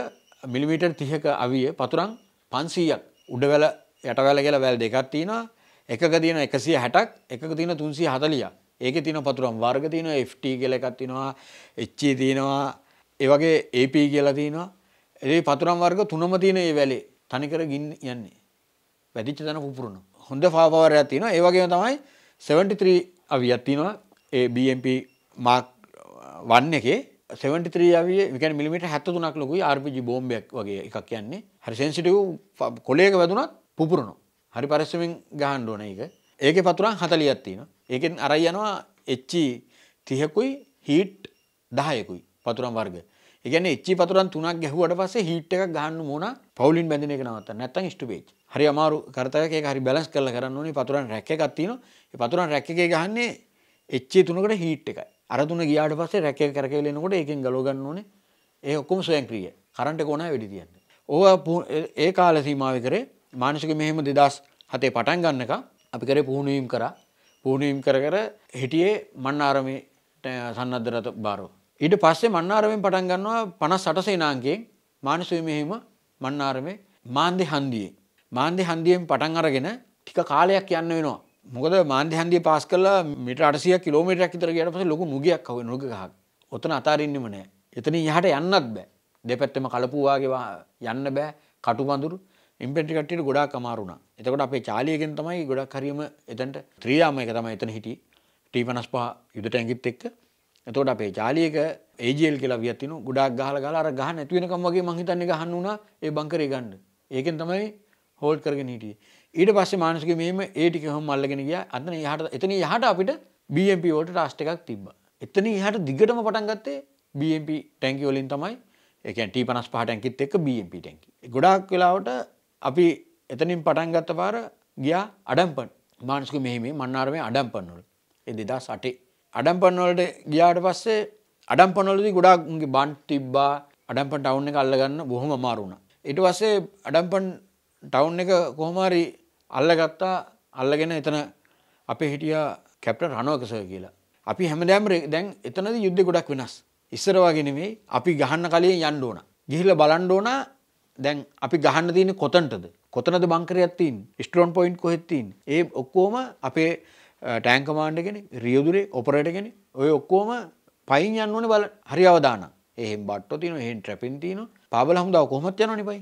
මිලිමීටර් 30ක අවියේ පතුරන් 500ක් උඩවැල යටවැල කියලා වැල් දෙකක් තියෙනවා එකක තියෙන 160ක් එකක තියෙන 340ක් ඒකේ තියෙන පතුරම් වර්ග තියෙනවා FT කියලා එකක් තියෙනවා HE තියෙනවා ඒවගේ AP කියලා තියෙනවා ඒ පතුරම් වර්ග තුනම තියෙන ඒ වැලේ තනිකර ගින් යන්නේ වැදිච්ච තැන පුපුරුණ හොඳ පාපවරයක් තියෙනවා ඒ වගේම තමයි 73 අවියක් තියෙනවා ඒ BMP මාක් වන්න එකේ 73 අවිය විකන් මිලිමීටර් 73ක් ලොකුයි RPG බෝම්බයක් වගේ එකක් කියන්නේ. හරි සෙන්සිටිව් කොළයක වැදුනත් පුපුරනවා. හරි පරිස්සමෙන් ගහන්න ඕන ඒක. ඒකේ පතුරන් 40ක් තියෙනවා. ඒකෙන් අරයි යනවා HE 30කුයි හීට් 10කුයි. පතුරම් වර්ග එකන එච්චි e පතුරන් තුනක් ගැහුවට පස්සේ හිට් එකක් ගහන්න මුණ පවලින් බැඳන එක නවත්ත නැත්තන් ස්ටුපේච් හරි අමාරු කරතයක හරි බැලස් කරල කරන්න ඕනි පතුරන් රැක්කත්තින පතුරන් රැක්කේ ගහන්නේ එච්චේ e තුනකට හිට් එකයි අරතුන ගියාට පස්සේ රැක්ක කරකලෙනකොට එකෙන් ගලෝගන්න ඕනේ ඒ ඔක්කොම සොයන්ක්‍රිය කරන්ට කොනා වැඩි තියන්න ඕ ඒ කාල සීමාව කරේ මානසික මෙහෙම දෙදස් හතේ පටන් ගන්නක අපි කරේ පුහුණුවීම් කර පුහුණුවීම් කර කර හිටියේ මන්නාරමේ සන්නද්ධරත බාරෝ ඊට පස්සේ මන්නාරමෙන් පටන් ගන්නවා 58 සේනාංගයෙන් මානසු මෙහිම මන්නාරමේ මාන්දේ හන්දියේ මාන්දේ හන්දියෙන් පටන් අරගෙන ටික කාලයක් යන්න වෙනවා. මොකද මාන්දේ හන්දිය පාස් කරලා මීටර් 800 කිලෝමීටරයක් විතර ගියාට පස්සේ ලොකු නුගයක් අහුවෙන නුග ගහක්. ඔතන අතාරින්නෙම නෑ. එතනින් යහට යන්නත් බෑ. දෙපැත්තෙම කලපු වාගේ යන්න බෑ. කටුබඳුරු ඉම්පෙන්ටි කට්ටියට ගොඩාක් අමාරු වුණා. එතකොට අපේ චාලියගෙන් තමයි ගොඩක් හරියම එතනට ත්‍රියාම එක තමයි එතන හිටියේ. T55 යුද ටැංකිත් එක්ක එතකොට අපේ චාලියක AGL කියලා වියක් තිනු ගොඩාක් ගහලා ගහලා අර ගහන්න නැති වෙනකම් වගේ මං හිතන්නේ ගහන්න උනා ඒ බංකරේ ගන්න. ඒකෙන් තමයි හෝල්ඩ් කරගෙන හිටියේ. ඊට පස්සේ මානසික මෙහෙම ඒ ටික හැම අල්ලගෙන ගියා. අතන යහට එතන යහට අපිට BMP වලට ටාස්ට් එකක් තිබ්බා. එතන යහට දිගටම පටන් ගත්තේ BMP ටැංකිය වලින් තමයි. ඒ කියන්නේ T55 ටැංකිත් එක්ක BMP ටැංකිය. ගොඩාක් වෙලාවට අපි එතනින් පටන් ගත්ත පාර ගියා අඩම්පන්. මානසික මෙහෙමේ මන්නාරමේ අඩම්පන් වල. ඒ 2008 අඩම්පන්නවලට ගියාට පස්සේ අඩම්පනොලදි ගොඩාක්ගේ බන් තිබ්බා අඩම්පන් ටවුන් එක අල්ලගන්න බොහොම මාරුණ. ඉට වස්සේ අඩම්පන් ටවුන් එක කොහොමාරි අල්ලගත්තා අල්ලගෙන එතන අපේ හිටිය කැප්ට රනුවකසය කියලා. අපි හැමදෑම දැන් එතනද යුද්ධ ගොඩක් වෙනස්. ඉස්සරවාගෙනවේ අපි ගහන්න කලින් යන්ඩෝන. ගිහිල බලන්ඩෝන දැන් අපි ගහන්න තියෙන කොතන්ටද. කොතනද බංකරයත්තින් ස්ටෝන් පොයින්් කොහෙත්තින් ඒ ඔක්කෝම අපේ ටෑන් කමාන්ඩ කෙනෙ රියදුරේ ඔපරට කෙනෙ ඔය ඔක්කෝම පයින් යන්නන බල හරි අවදාන එහ බට්ට තින හෙන් ට්‍රැපින් තින පාබල හමුදාව කොහොමත් යන නිපයි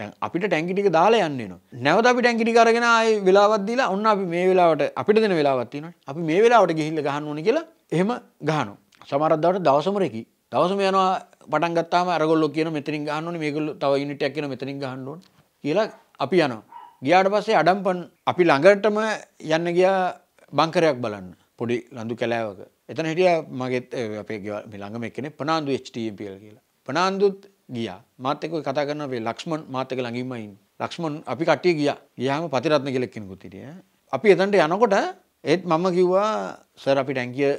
තැන් අපිට ටැංකිටික දාලා යන්නන නැවත අපි ටැංකිටි කරගෙන අය වෙලාවදදිලා ඔන්න අපි මේ වෙලාවට අපිට දෙන වෙලාවත්තින අපි මේ වෙලාවට ගිහිල්ල ගහන්න ඕන කියලා එහෙම ගහනු සමරද්දාවට දවසමරකි දවසම යනවා පටන් ගත්තාම අරගොල්ල කියන මෙතරින් ගහන්න මේකල තව ඉනිටක් කියන මෙතරින් ගහන්නුවන් කියලා අපි යනවා. ගියාට පස්සේ අඩම්පන් අපි ළඟටම යන්න ගියා බංකරයක් බලන්න පොඩි ලඳු කැලෑවක එතන හිටිය මගේත් අපේ ළඟම එක්කෙන පනාාන්දු HTPL කියලා පනාාන්දුත් ගියා මාතක කතා කරන අපේ ලක්ෂ්මන් මාතක ළඟීමයින් ලක්ෂ්මන් අපි කට්ටිය ගිය ගියාම පතිරත්න කෙලෙක්කෙනෙකු තිටිය අපි එතන්ට යනකොට ඒත් මම කිව්වා සර අපි ටැංකිය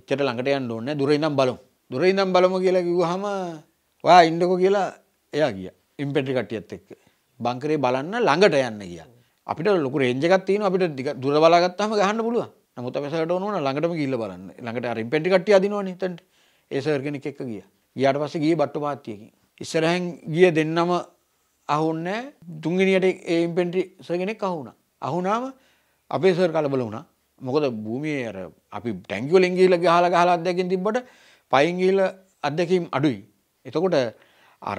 එච්චට ළඟට යන්න ඕන්න දුර ඉනම් බලු දුර ඉනම් බලමු කියලා කිව්වහම වා ඉන්ඩකො කියලා එයා ගිය ඉම්පෙටි කටියත් එක්ක බංකරේ බලන්න ළඟට යන්න ගියා අපිට ලොක රෙන්ජගත් තියෙන අපිට දුර බලාගත්තාම ගහන්න පුළුව නමුත් මෙසට ඕන ළඟටම ගිල්ල බලන්න ළඟට අරින් පෙටි කට්ටිය අදිනවා නිතට ඒසර්ගෙනෙක් එක්ක ගිය ගියට පස්ස ගිය බට්ට පාත්තියකින් ඉස්සරහැන් ගිය දෙන්නම අහුන්න තුන්ගෙනයට ඒම් පෙන්ටි සගෙනෙක් අහුුණ අහුනාම අපේ සර් කලබල වුණා මොකද භූමියර අපි ටැංකිවල ඉංගීල ගහල ගහලා අදැකින් තිබට පයිංගීල අත්දැකීම් අඩුයි එතකොට අර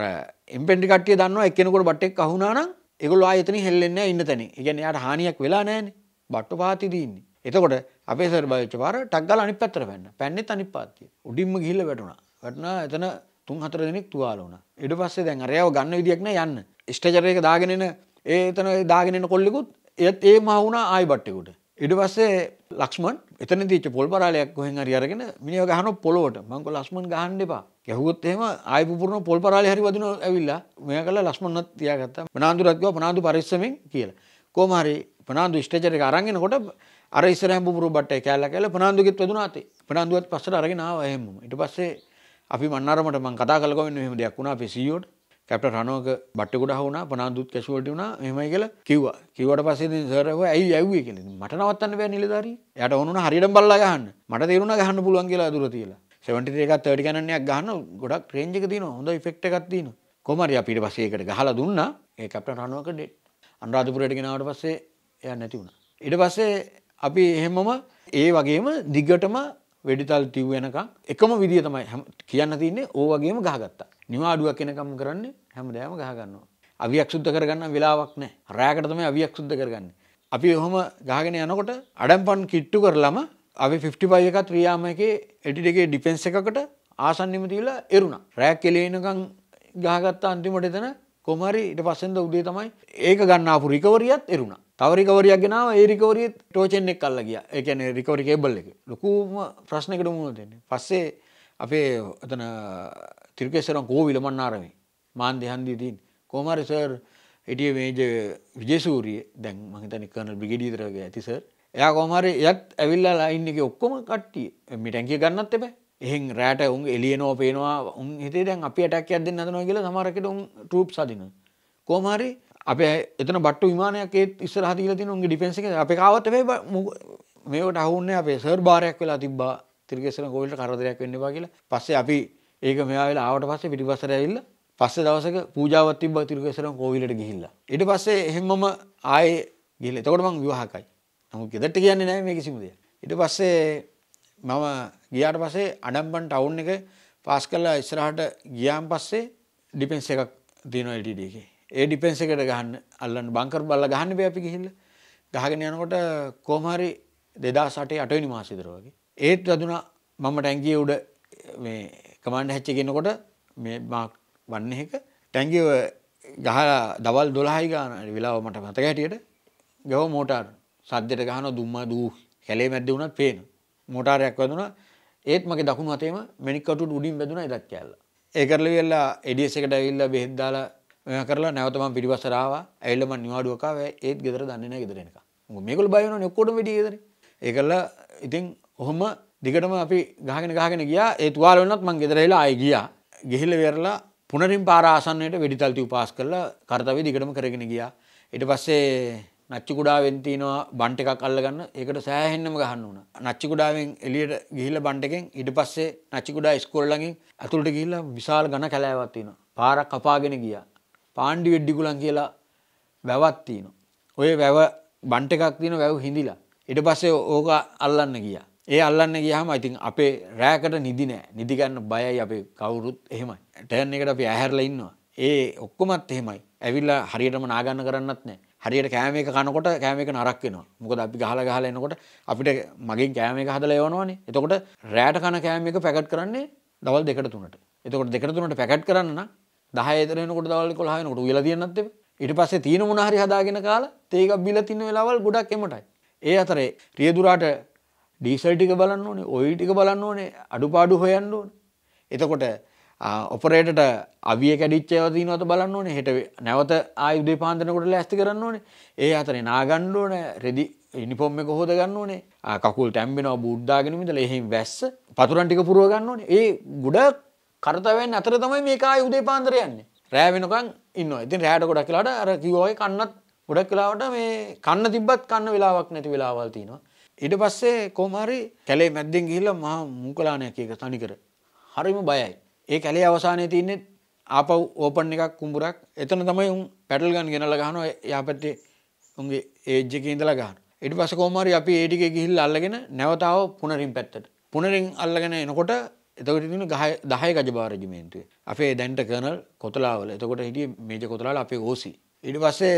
එම්පෙන්ටි කට්ටිය දන්නවා එකනකොට බට්ටෙක් අහුනානම් ඒගොල්ලෝ ආයතන හෙල්ලෙන්නේ නැහැ ඉන්න තැනේ. ඒ කියන්නේ යාට හානියක් වෙලා නැහැනේ. බට්ටු පාතිදී ඉන්නේ. එතකොට අපේ සර් බයිච්ච පාර ටක් ගාලා අනිත් පැත්තට පැන්න. පැන්නෙත් අනිත් පාත්තිය. උඩින්ම ගිහිල්ලා වැටුණා. වැටුණා එතන තුන් හතර දෙනෙක් තුවාල වුණා. ඊට පස්සේ දැන් අරයව ගන්න විදියක් නැහැ යන්න. ස්ටේජර් එක දාගෙන එන ඒ එතන දාගෙන එන කොල්ලෙකුත් ඒත් ඒ මහ වුණා ආයි බට්ටෙකුට. ඊට පස්සේ ලක්ෂ්මන් එතනදීච පොල් පරාලයක් කොහෙන් හරි අරගෙන මිනිහ ගහන පොලොවට මං කො ලස්මන් ගහන්න එපා. ගැහුවොත් එහෙම ආයි පුපුරන පොල් පරාලේ හරි වදිනවා ඇවිල්ලා මෙයා කළා ලස්මන්වත් තියාගත්තා. පනාඳුරත් ගියා පනාඳු පරිස්සමෙන් කියලා. කොහොම හරි පනාඳු ස්ටේජර් එක අරන්ගෙනකොට අර ඉස්සරහම පුපුරු බට්ටේ කෑල්ල කෑල්ල පනාඳුගෙත් වැදුනා ඇතේ. පනාඳුවත් පස්සට අරගෙන ආවා එහෙමම. ඊට පස්සේ අපි මන්නාරමට මං කතා කළා කොහෙන්ද මෙහෙම දෙයක් වුණා අපේ සීයෝට. කැප්ට රනෝක බට්ටකුට හුනා පනාදුත් කැශුවට වුණා මෙමයි කියල කිව්වා කිවට පසේ සරව ඇයි ඇව්ව කියල මට නවත්තන්න බෑ නිලධාර යට ඔනුන හරිටම් බල්ලා ගහන්න මට තේරුණ ගහන්න පුළුවන් කියලා දුර කියලා සෙවන්ට එකක් තඩි ගණනයක් ගහන්න ගොඩක් රේජක තින හොඳ ෆෙක්ට එකක් තින කොමරි අපිට පසේකට ගහලා දුන්න ඒ කැප්ට රනෝක ඩෙට් අන්රාධපුරයට ගෙනාවට පස්සේ එය නැති වුණ. ඉට පස්සේ අපි එහෙමම ඒ වගේම දිග්ගටම වෙඩිතල් තිව් වෙනකම් එකම විදිහ තමයි කියන්න තින්නේ ඕ වගේම ගහගත්තා නිවාඩුවක් කෙනකම් කරන්න හැම දෑම ගහගන්නවා. අවියක් සුද්ධ කරගන්න වෙලාවක් නෑ රෑකටතම අවියක් සුද්ධ කරගන්න. අපි ඔහොම ගාගෙන යනකොට අඩම්පන් කිට්ටු කරලම අපි 55 එකත් ්‍රියාම එක එඩිටගේ ඩිපෙන්ස් එකකට ආසන්නමතිල එරුණ රෑක් කෙලේනකං ගාගත්තා අන්තිමට එතන කොමරි ඉට පස්සෙන්ද උදේ තමයි ඒක ගන්නාපු රිකවරියත් එරුණ තවරිකවරයක් ගෙනාව ඒරිකවරියත් ටෝචෙන් එක් කල්ල ගිය එකන රිකවරි කේබල් එක ලොකුම ප්‍රශ්නකට මුණ දෙන්නේ පස්සේ අපේ එතන තිරිකේසරම් කෝවිල මන්නාරමේ මාන්දේ හන්දිය තියෙන. කොහොම හරි සර් හිටිය මේජර් විජේසූරිය දැන් මම හිතන්නේ කර්නල් බ්‍රිගේඩියරගේ ඇති සර්. එයා කොහොම හරි එයත් ඇවිල්ලා ලයින් එකේ ඔක්කොම කට්ටිය මිටැංකිය ගන්නත් එපා. එහෙන් රෑට උන් එලියනෝ පේනවා උන් හිතේ දැන් අපි ඇටැක් එකක් දෙන්න හදනවා කියලා සමහරකට උන් ට්‍රූප්ස් හදිනවා. කොහොම හරි අපේ එතන බට්ටු විමානයක් ඒත් ඉස්සරහ තියලා තියෙන උන්ගේ ඩිෆෙන්ස් එක අපේ කාවත් හැබැයි මේකට අහුන්නේ අපේ සර් බාරයක් වෙලා තිබ්බා තිරිකේසන ගෝවිලට කරදරයක් වෙන්න එපා කියලා. පස්සේ අපි ඒක මෙයා වෙලා ආවට පස්සේ පිටිපස්සට ඇවිල්ලා පස්සේ දවසක පූජාවක් තිබ්බා තිරුකේසරම් කෝවිලට ගිහිල්ලා. ඊට පස්සේ එහෙම මම ආයේ ගිහිල්ලා. එතකොට මම විවාහකයි. නමුත් ගෙදරට කියන්නේ නැහැ මේ කිසිම දෙයක්. ඊට පස්සේ මම ගියාට පස්සේ අඩම්බන් ටවුන් එක පාස් කරලා ඉස්සරහට ගියාන් පස්සේ ඩිෆෙන්ස් එකක් තියෙනවා LTD එකේ. ඒ ඩිෆෙන්ස් එකට ගහන්න අල්ලන්න බංකර් බල්ලා ගහන්න බෑ අපි ගිහිල්ලා. ගහගෙන යනකොට කොහොම හරි 2008 8 වෙනි මාසෙ විතර වගේ. ඒත් රදුනා මම ටැංකියේ උඩ මේ කමන්ඩ හැච්ච කෙනකොට මේ මාක් වන්න එක ටැංගිව ගහලා දවල් දොලාහි ගාන වෙලාව මට මතක හැටියට ගව මෝටර් සද්දට ගහන දුම්ම දූ කැලේ මැද්ද වුණත් පේන මෝටාරයක් වැදුනා ඒත් මගේ දකුණු අතේම මෙනික්කටුට උඩින් බැදුනා ඉදත් කැල්ල ඒ කරලා වෙලා එඩියස් එකට ඇවිල්ලා බෙහෙත් දාලා මෙයා කරලා නැවත මම පිටිපස්සට ආවා ඇවිල්ලා මම නිවාඩුවක ආවා ඒත් ගෙදර දන්නේ නැහැ ගෙදර එනකම් මේගොල්ලෝ බය වෙනවනේ ඔක්කොටම වෙඩි ගෙදරේ ඒකලා ඉතින් ඔහොම දිගටම අපි ගහගෙන ගහගෙන ගියා ඒ තුවාල වෙනත් මං ගෙදර එලා ආයි ගියා. ගිහිල්ලා වෙරලා පුනරින් පාර ආසන්නයට වෙඩිතල්ති උපාස් කරලා කාර්යය දිගටම කරගෙන ගියා. ඊට පස්සේ නච්චි කුඩාවෙන් තිනවා බන්ට් එකක් අල්ලගන්න ඒකට සෑහෙන්නම ගහන්න වුණා. නච්චි කුඩාවෙන් එළියට ගිහිල්ලා බන්ට් එකෙන් ඊට පස්සේ නච්චි කුඩා ඉස්කෝල ළඟින් ඇතුළට ගිහිල්ලා විශාල ඝන කැලෑවක් තියෙනවා. පාරක් කපාගෙන ගියා. පාණ්ඩි වෙඩ්ඩිකුලන් කියලා වැවක් තියෙනවා. ඔය වැව බන්ට් එකක් තියෙන වැව හිඳිලා. ඊට පස්සේ ඕක අල්ලන්න ගියා. ඒ අල්ලන්න ගියහම ඉතින් අපේ රෑකට නිදි නෑ නිදි ගන්න බයයි අපේ කවුරුත් එහෙමයි. ටර්න් එකට අපි ඇහැරලා ඉන්නවා. ඒ ඔක්කොමත් එහෙමයි. ඇවිල්ලා හරියටම නාගන්න කරන්නත් නෑ. හරියට කෑම එක කනකොට කෑම එක නරක් වෙනවා. මොකද අපි ගහලා ගහලා එනකොට අපිට මගෙන් කෑම එක හදලා එවනවනේ. එතකොට රෑට කන කෑම එක පැකට් කරන්නේ දවල් දෙකට තුනට. එතකොට දෙකට තුනට පැකට් කරන්න නම් 10 එතර වෙනකොට දවල් 11 වෙනකොට උයලා තියන්නත් එපා. ඊට පස්සේ තියෙන මොන හරි හදාගෙන කාලා තේ එකක් බිලා තින්න වෙලාවල් ගොඩක් එමටයි. ඒ අතරේ රියදුරාට ඩීසල් ටික බලන්න ඕනේ ඔයිල් ටික බලන්න ඕනේ අඩුපාඩු හොයන්න ඕනේ. එතකොට ඔපරේටට අවිය කැඩිච්ච ඒවා තියෙනවද බලන්න ඕනේ. හෙට නැවත ආයු දෙපාන්දනකට ලෑස්ති කරන්න ඕනේ. ඒ අතරේ නාගන්න ඕනේ රෙදි යුනිෆෝම් එක හොද ගන්න ඕනේ. කකුල් තැම්බෙනවා බූට් දාගෙන ඉඳලා එහෙන් වැස්ස පතුරන් ටික පුරව ගන්න ඕනේ. ඒ ගොඩක් කර්තව්‍යයන් අතර තමයි මේක ආයු දෙපාන්දර යන්නේ. රෑ වෙනකන් ඉන්නවා. ඉතින් රෑට ගොඩක් වෙලාවට අර කිව්වා වගේ කන්නත් ගොඩක් වෙලාවට මේ කන්න තිබ්බත් කන්න වෙලාවක් නැති වෙලාවල් තියෙනවා. ඊට පස්සේ කොමාරි කැලේ මැද්දෙන් ගිහිල්ලා මහා මුකලානයක් එක තනිකර. හරිම බයයි. ඒ කැලේ අවසානයේ තින්නේ ආපව් ඕපන් එකක් කුඹුරක්. එතන තමයි උන් පැඩල් ගන් ගෙනලා ගහනවා එයා පැත්තේ උන්ගේ ඒජ් එකේ ඉඳලා ගහනවා. ඊට පස්සේ කොමාරි අපි ඒ ටිකේ ගිහිල්ලා අල්ලගෙන නැවතාව පුනරින් පැත්තට. පුනරින් අල්ලගෙන එනකොට එතකට තින දහය ගජ භාරජිමේන්තුවේ අපේ දැන්ට කරනල් කොතලාවල එතකොට හිටිය මේජ කොතලාල අපේ ඕසි. ඉඩි පස්සේ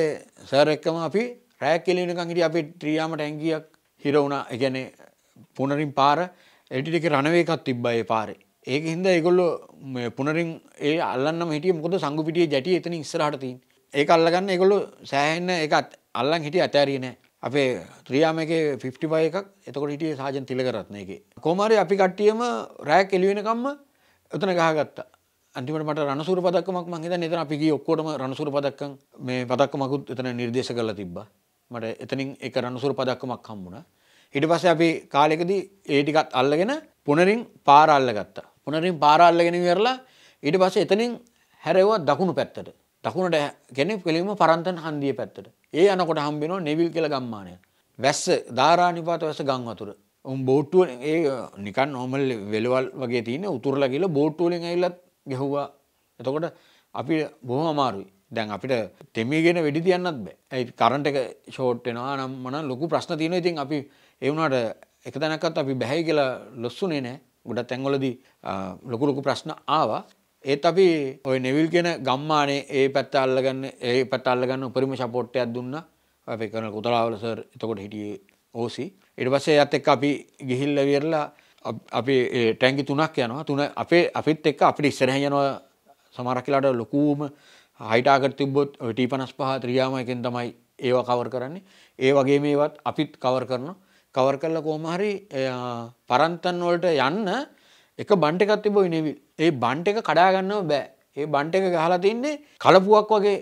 සර් එක්කම අපි රෑක් කෙලිනකං හිට අපි ත්‍රියයාම ටැංගියක් හිරවුණ එකැනෙ පුනරින් පාර එටිටක රණවේකත් තිබ්බයේ පාරේ ඒක හින්ද ඒගොල්ලො පුනරින් ඒ අල්ලන්න හිටිය මුොද සංගුපිටිය ජැටිය එතන ඉස්රහටතින් ඒ අල්ලගන්න එකොලු සෑහෙන්න එකත් අල්ලන් හිටිය අතෑරීනෑ අපේ ත්‍රියාමක ෆිප්ටිපය එකක් එතකොට හිටිය සාජන් තිලකරත්න එක. කෝමරි අපි කට්ටියම රෑක් එලිවෙනකම්ම එතන ගහගත්ත අන්තිමට රනසුර පදක්මක් මහිත නිතන අපි ඔක්කොටම රනසුර පදක්කම් මේ පදක්කමකුත් එතන නිර්දේශ කරලා තිබ්බා මට එතනින් එක රණුසුරු පදක්කමක් හම්බුණ. ඉට පස්ස අපි කාලෙකදී ඒටිකත් අල්ලගෙන පුනරින් පාරල්ල ගත්තා. පුනරින් පාරල්ලගෙන වෙරලා ඉට පස එතනින් හැරවා දකුණු පැත්තට. දකුණට ගැන පිළිම පරන්තන් හන්දිය පැත්තට. ඒ අනකොට හම්බෙනෝ නෙවිල් කියල ගම්මානය. වැස්ස ධාරානිපාත වැස ගංවතුර. උම් බෝට්ටුව ඒ නිකන් නොමල් වෙලවල් වගේ තියන උතුරලා කියලා බෝට්ටුවලින් ඇල්ලත් ගැහ්වා එතකොට අපි බොහම අමාරුයි දැන් අපිට තෙමිගෙන වැඩි තියන්නත් බෑ ඇයි කරන්ට එක ෂෝට් වෙනවා නම් මන ලොකු ප්‍රශ්න තියෙනවා ඉතින් අපි ඒ වුණාට එක තැනක්වත් අපි බැහැයි කියලා ලොස්සුනේ නෑ ගොඩක් තැන්වලදී ලොකු ලොකු ප්‍රශ්න ආවා ඒත් අපි ඔය නෙවිල් කියන ගම්මානේ ඒ පැත්ත අල්ලගන්න ඒ පැත්ත අල්ලගන්න උපරිම සපෝට් එකක් දුන්නා අපේ කරන කොතලාවල සර් එතකොට හිටියේ ඕසි ඊට පස්සේ එයත් එක්ක අපි ගිහිල්ල විරලා අපි ටැංගි තුනක් යනවා තුන අපේ අපිත් එක්ක අපිට ඉස්සරහ යනවා සමහරක් වෙලාට ලොකුම හයිටාකට තිබ්බොත් ටී පනස් පහ ත්‍රියාම එකෙන් තමයි ඒව කවර කරන්නේ ඒ වගේ මේවත් අපිත් කවර කරන කවර කරල කෝමහරි පරන්තන් වලට යන්න එක බන්ට එකත් තිබ ඉනෙවි ඒ බන්ට එක කඩාගන්නව බෑ ඒ බන්ට එක ගහලා තින්නේ කලපුුවක් වගේ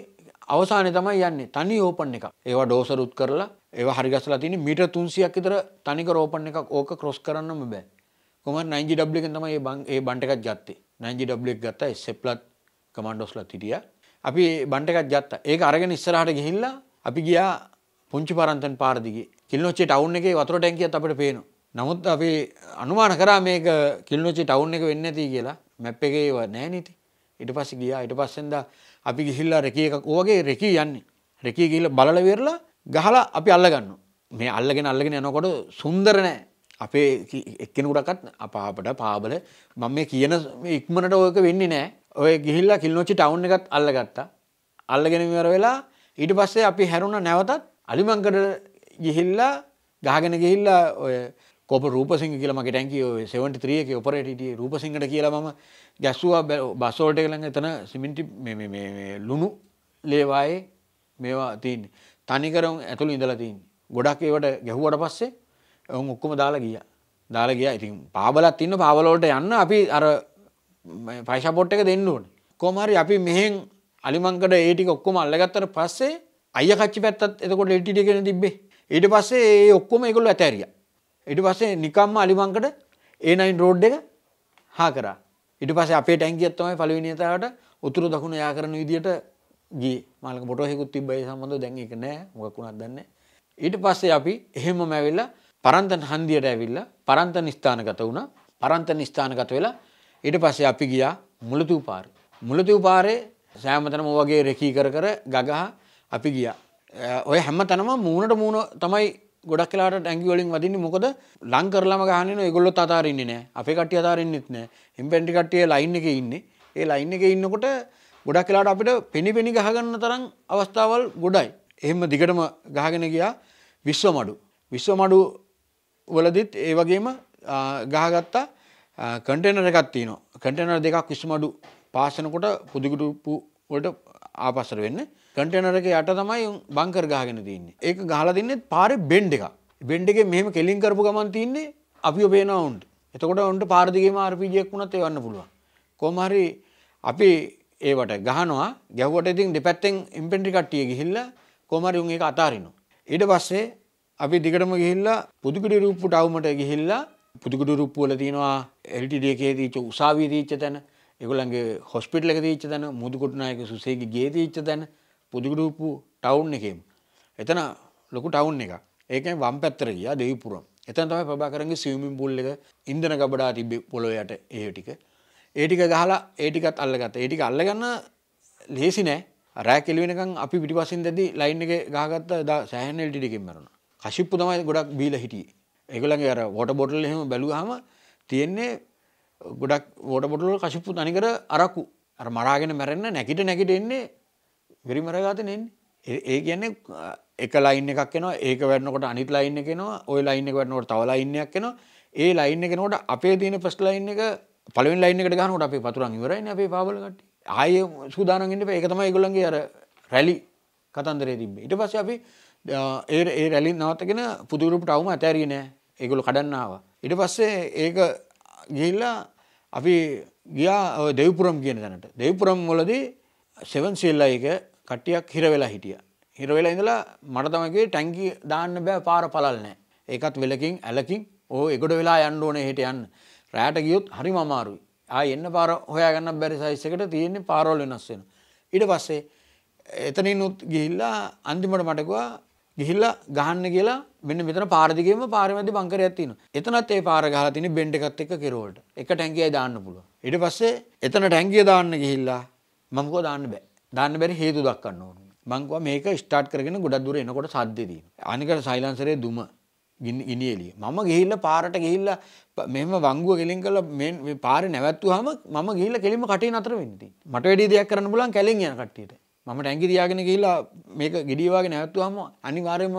අවසානය තමයි යන්නේ තනි ඕපන් එක ඒවා ඩෝසරුත් කරලා ඒ හරිගසලා තින මිට තුන්සියක් ඉතර තනික රෝපන් එකක් ඕක ක්‍රොස් කරන්නම බෑ කොම නජ ඩ්ලිකෙන් තමයි ඒ බන් ඒ බන්ට එකක් ගත්තේ නජ ඩ්ලෙක් ගත්ත එස්සෙප්ලත් කමන්ඩොස්ල තිටියා අපි බන්ට එකක් ගත්ත ඒක අරගෙන ඉස්සරහට ගිහිල්ලා අපි ගියා පුංචි පරන්තන් පාරදිගේ කිල්නොච්චි ටවුන් එකේ වතුර ටැංකියත් අපට පේනවා. නමුත් අපි අනුමාන කරා මේක කිල්නොච්චි ටවුන් එක වෙන්නේ නැති කියලා මැප් එකේ ඒව නැහැ නේ ඉතින්. ඊට පස්සේ ගියා ඊට පස්සෙන්ද අපි ගිහිල්ලා රෙකී එකක් ඕවගේ රෙකී යන්නේ. රෙකී ගිහිල්ලා බලලා විරලා ගහලා අපි අල්ලගන්නවා. මේ අල්ලගෙන අල්ලගෙන යනකොට සුන්දර නෑ. අපේ එක්කෙනෙකුටකත් අපාපට පාබල මම මේ කියන ඉක්මනට ඕක වෙන්නේ නෑ. ඔය ගිහිල්ලා කිල්නොච්චි ටවුන් එකත් අල්ලගත්තා අල්ලගෙනවර වෙලා ඊට පස්සේ අපි හැරුණ නැවතත් අලිමංකඩ ගිහිල්ලා ගහගෙන ගිහිල්ලා ඔය කොප රූපසිංහ කියලම ටැන්කි ඔය 73ක ඔපරටට රූපසිංහට කියලා මම ගැස්සවා බස්සෝල්ට කළඟ එතන සිමින්ටි ලුණු ලේවායේ මේවා තින් තනිකරම් ඇතුළ ඉඳලතින් ගොඩක් ඒවට ගැහුවට පස්සේ ඔවුන් ඔක්කොම දාලා ගිය දාලා ගිය ඉතින් පාබලත් ඉන්න පාවලෝට යන්න අපි අර පයිෂපොට් එක දෙන්න ඕන. කොමහරි අපි මෙහෙන් අලිමංකට ඒටික ඔක්කොම අල්ලගත්තට පස්සේ අය කච්චි පැත්තත් එතකොට එටිට කෙන තිබේ ඊට පස්සේ ඒ ඔක්කොම එකොල්ල ඇතැරිය. ඉට පස්සේ නිකම්ම අලිමංකට ඒනයින් රෝඩ් එක හා කරා ඉට පස අපේ ටැන්කිියත්තමයි පලිවිනිතාවට උතුරු දකුණ යා කරන විදිට ගේ මලක පොටහෙකුත් තිබයි සම්බඳ දැන් එක නෑ මොකක්ුණක් දන්න. ඊට පස්සේ අපි එහෙම මැවිල්ල පරන්තන් හන්දියට ඇවිල්ල පරන්ත නිස්ථානගත වුණ පරන්ත නිස්ථානගත වෙලා ඊට පස්සේ අපි ගියා මුලතුව පාර. මුලතුව පාරේ සෑමතනම වගේ රෙකී කර කර ගගහ අපි ගියා. ඔය හැම තනම මූුණට මූුණ තමයි ගොඩක් කියලාට ඇංගිවලින් වදින්න මොකද ලං කරලාම ගහන ගොල්ලොත් අතාරන්නේ නෑ අපි කට්ටිය අතාරන්නෙත් නෑ එම් පැටි කට්ටිය ලයින් එක ඉන්න ඒ ලයින් එක ඉන්නකොට ගොඩක් කියලාට අපිට පෙනි පෙනි ගහගන්න තරම් අවස්ථාවල් ගොඩයි. එහෙම දිගටම ගහගෙන ගියා විශ්ව මඩු. විශ්ව මඩු වලදිත් ඒ වගේම ගහගත්තා කටේනර එකත්තින කටේනර දෙකක් කිස්මඩු පාසනකොට පුදිගුටුපු වලට ආපස්සර වෙන්න කටේනර එක යට තමයි බංකර් ගහගෙන තියන්නේ ඒක ගහලා දෙන්නේ පාරේ බෙන්ඩ් එක බෙන්ඩ් එකේ මෙහෙම කෙලින් කරපු ගමන් තියන්නේ අපිව පේනවා උන්ට එතකොට උන්ට පාර දිගේම RPG එකක් වුණත් ඒ වන්න පුළුවන් කොහොම හරි අපි ඒවට ගහනවා ගැහුවට ඉතින් දෙපැත්තෙන් ඉම්පෙන්ට්‍රි කට්ටිය ගිහිල්ලා කොහොම හරි උන් ඒක අතාරිනවා ඊට පස්සේ අපි දිගටම ගිහිල්ලා පුදුකුඩි රූප්පු ටවුමට ගිහිල්ලා පුදුකුඩු රුප්පුවල තියෙනවා එල්ටි දෙකේ දීච්ච උසාවිය දීච්ච තැන ඒගොල්ලන්ගේ හොස්පිටල් එක දීච්ච තැන මුදුකොටුනායක සුසේගේ ගේ දීච්ච තැන පුදුකුඩුප්පු ටවුන් එකේම එතන ලොකු ටවුන් එක ඒකෙන් වම් පැත්තර ගියා දෙවිපුරම් එතන තමයි ප්‍රභාකරන්ගේ ස්විමින් pool එක ඉන්ධන ගබඩා තිබ්බේ පොළොව යට ඒ ටික ඒ ටික ගහලා ඒ ටිකත් අල්ලගත්තා ඒ ටික අල්ලගන්න ලේසි නෑ රෑ කෙළි වෙනකන් අපි පිටිපස්සෙන් දැද්දි ලයින් එක ගහගත්ත සෑහෙන එල්ටි ටිකකින් මැරුණා කශිප්පු තමයි ගොඩක් බීලා හිටියේ ඒගොලගේ අර වොට බොටල් එහෙම බැලුවහම තියෙන්නේ ගොඩක් වොට බොටලොල් කශිප්පු තනිකර අරක්කු අර මරාගෙන මැරෙන්න නැකිට නැකිට එන්නේ වෙරිමරගාතන එන්නේ ඒ කියන්නේ එක ලයින් එකක් එනවා ඒක වැන්නකොට අනිත් ලයින් එකෙනවා ඔය ලයින් එක වැන්නකොට තව ලයින්නයක් එනවා ඒ ලයින් එකනකොට අපේ තියෙන ෆස්ට ලයින් එක පළවෙනි ලයින් එකට ගන්නකොට අපේ පතුරන් ඉවරයිනේ අපේ පාවල කට්ටිය. ආයේ සූදානම් වෙන්න එපා. ඒක තමයි ඒගොල්ලන්ගේ අර රැලි කතන්දරේ තිබ්බේ. ඊට පස්සේ අපි ඒ ඒ රැලින් නවත්තගෙන පුදුරුපට අවුම ඇතැරී නෑ ඒගොලු කඩන්නාව. ඉට පස්සේ ඒක ගිල්ලා අපි ගියා දෙවපුරම් කියන දැනට දෙවපුරම් මොලදී සෙවන් සෙල්ලා එක කට්ටියක් හිරවෙලා හිටිය. හිරවෙලා ඉඳලා මටතමගේ ටැංකි දාන්න බෑ පාර පලල්නෑ ඒකත් වෙලකින් ඇලකින් ඕ එකොඩ වෙලා යන්න ඕනේ හිට යන්න රෑට ගියොත් හරි මමාරුයි ආ එන්න පාර හොයාගන්න බැරි සයිස්සකට තියෙන්නේ පාරෝල් වෙනස් වෙන. ඉට පස්සේ එතනින් උත් ගිහිල්ලා අන්තිමට මටකවා ගිහිල්ල ගහන්න කියලා වෙන්න මෙතන පාරදිගේම පාරමැදි බංකරයක් තියෙනවා. එතනත් ඒ පාර ගහලා තියෙන බෙන්ඩ් එකත් එක්ක කෙරවලට. එක ටැංකියයි දාන්න පුළුවන්. ඊට පස්සේ එතන ටැංකිය දාන්න ගිහිල්ලා මම කිව්වා දාන්න බෑ. දාන්න බැරි හේතු දක්වන්න ඕනේ. මං කිව්වා මේක ස්ටාර්ට් කරගෙන ගොඩක් දුර එනකොට සද්දේ තියෙනවා. අනික සයිලන්සරේ දුම ගිනි එළිය. මම ගිහිල්ලා පාරට ගිහිල්ලා මෙහෙම වංගුව කෙලින් කරලා මේ පාරේ නැවැත්තුවාම මම ගිහිල්ලා කෙලින්ම කටින් අතර වෙන්නේ. මට වැඩි දෙයක් කරන්න පුළුවන් කැලෙන් යන කට්ටියට. මම ටැංගි තියාගෙන කියලා මේක ගෙඩියවාගේ නැවත්තුවම අනිවාර්යම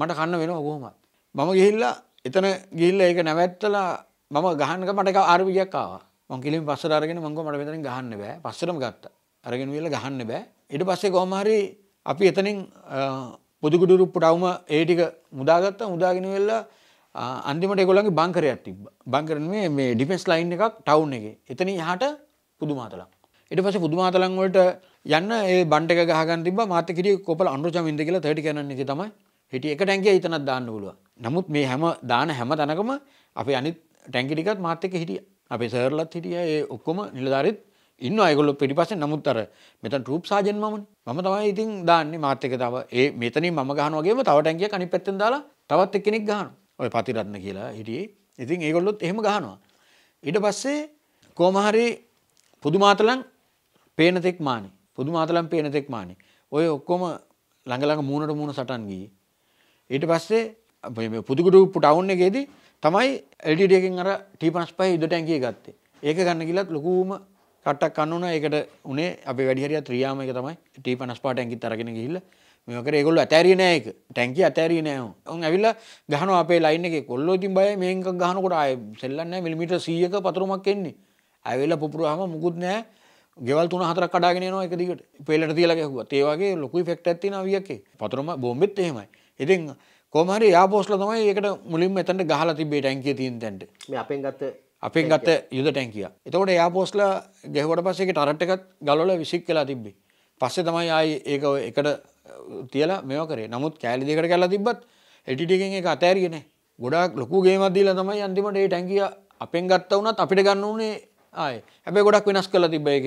මට කන්න වෙන ඔකොහොමත්. මම ගිහිල්ලා එතන ගිල්ල ඒක නැවැත්තලා මම ගහන්නක මට ආර්විියක්කාව මංකිලින් පස්සර අරගෙන මංග මට මෙතරින් ගහන්න බෑ පස්සරම ගත්ත අරගෙන වෙල ගහන්න බෑ එට පස්සේ කෝමහරි අපි එතනින් පුදුකුඩුරු පුටවම ඒටික මුදාගත්ත මුදාගෙන වෙල්ල අන්තිමට ගොලගේ බංකරයක් තිබ බංකරන මේ ඩිපෙස් ලයින් එකක් ටව් එක එතන හට පුදුමාතලක් එට පස පුදුමාතලංවලට යන්න ඒ බන්ට එක ගහගන්න තිබ මාත කිරිය කොපල අනුරචම ඉද කියලා තටි කරන එක තමයි හිටිය එක ටැන්ගේ හිතනත් දාන්න පුළුව නමුත් මේ හැම දාන හැම තැනකම අපි අනිත් ටැංකිටිකත් මාත එක හිටිය අපි සරලත් හිටිය ඒ ඔක්කොම නිලධාරිත් ඉන්න අයගොල්ල පිටිපස නමුත් අර මෙත ටූප් සාජෙන් මම මම තමයි ඉතින් දාන්න මාතක තව ඒ මෙතන ම ගහනගේ තව ටැන්ගිය අනි පැත්තෙන් දාලා තවත් එක්කෙනෙක් ගහන ඔය පතිරත්න කියලා හිටියේ ඉතින් ඒගොල්ලොත් එහෙම ගහනවා ඉට පස්සේ කෝමහරි පුදුමාතලන් පේනතෙක් මානේ පුදු මාතලම් පේන තෙක් මානෙ ඔය ඔක්කොම ළඟලඟ මූුණට මූුණ සටන් ගී ඊට පස්සේ පුදුකුටු පුටවුන්න එකේදී තමයි එල්ඩඩකින් අර ටීපනස් පහ ඉදටැන්කිය ගත්තේ ඒක ගන්න කිලත් ලොකූම කට්ටක් කන්නුන එකට උනේ අප වැඩිහරිය ත්‍රියාම එක තමයි ටී පනස් පාට ඇැකි තරගෙන ගහිල්ල මේක ඒගොල්ල ඇතැරනයක ටැන්කි ඇතැරී නෑ ඔන් ඇවිල්ල ගහන අපේ ලයින එක කොල්ලෝ තින් බය මේක ගහනකොට අය සෙල්ලන්න මිමිට සියක පතුරුමක් එන්නේ ඇවෙල්ල පුපුරුහම මුකුත් නෑ ගෙවල් තුන හතර කඩාගෙන නවා එක දිගට පෙලට තියලා ගැහුවා. ඒ වගේ ලොකු ඉෆෙක්ට් එකක් තියෙනවා වියකේ. පතරම බෝම්බෙත් එහෙමයි. ඉතින් කොහොම හරි යාපෝස්ලා තමයි ඒකට මුලින්ම එතනට ගහලා තිබ්බේ ටැංකිය තියෙන තැනට. මේ අපෙන් ගත්ත අපෙන් ගත්ත යුද ටැංකිය. එතකොට යාපෝස්ලා ගැහුවට පස්සේ ඒකේ ටරට් එකත් ගලවලා විසික් කළා තිබ්බේ. පස්සේ තමයි ආයේ ඒක එකට තියලා මේව කරේ. නමුත් කෑලි දෙකට කළා තිබ්බත් LTD එකෙන් ඒක අතෑරියේ නැහැ. ගොඩාක් ලොකු ගේමක් දීලා තමයි අන්තිමට ඒ ටැංකිය අපෙන් ගත්ත වුණත් අපිට ගන්න උනේ ආය හැබැ ගොඩක් වෙනස් කල තිබ එක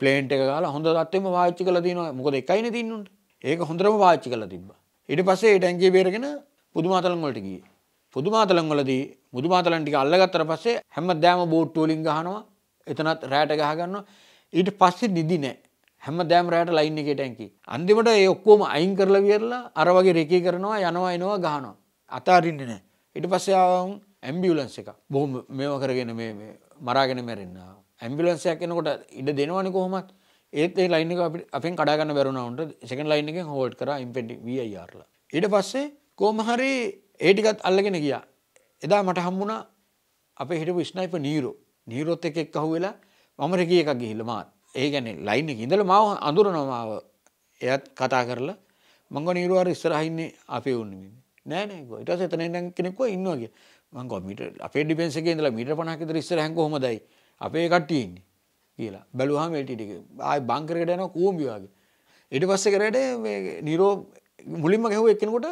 පලේන්ට එකලා හොඳ තත්වම වාච්චි කල තිනවා මොකද එකයින තින්නට ඒක හොඳරම වාච්චි කල තිබ ඉට පසේ ටැන්ගේ බේරගෙන පුදුමාතලංවලට ගිය පුදුමාතලංවලදී මුදුමාතලන්ටික අල්ලගත්තර පස්සේ හැම දෑම බෝට්ටෝලින් ගහනවා එතනත් රෑට ගහගන්න ඊට පස්සේ නිදි නෑ හැම දෑම් රෑට ලයින් එක ටැන්කි අන්තිමට ඒ ඔක්කෝම අයින් කරලා වියරලා අර වගේ රෙකේ කරනවා යනවා එනවා ගහනවා අතාරින්න නෑ ඉට පස්සේ ආවන් ඇම්බියුලන්ස එක බොහොම මේව කරගෙන මේ මරාගෙන මැරෙන්න්න ඇම්බිලන්සයක් එනකොට ඉඩ දෙනවානි කොහොමත් ඒත් ඒ ලයින් එක අපෙන් කඩාගන්න බැරුණාවන්ට සකන් ලයින් එකෙන් හෝඩ් කර ඉම්පෙටි වයියාරලා ඊට පස්සේ කෝමහරි ඒටිකත් අල්ලගෙන ගියා එදා මට හම්බුණ අප හිටපු ස්නයිප නීරු නීරොත් එක එක් අහු වෙලා මම රැකිය එකක් ගිහිල්ල මාත් ඒ ගැන ලයින් එක ඉඳල මාව අඳුරනමාව එයත් කතා කරලා මංග නීරුවාර ඉස්සරහින්නේ අපේ උන්නමින් නෑනෑ ඉටස එතන කෙනෙක්ව ඉන්නවාගේ මංකව මිට අපේ ඩිපෙන්සගේ ඉඳලා මීට පනහක ඉස්සර හැඟ හොමදයි අපේ කට්ටයන්නේ කියලා බැලුහම එටිටික ආය බංකරකට යන කූම්බිවාගේ එට පස්ස කරට නිරෝ මුලින්ම ගැහව එකනකොට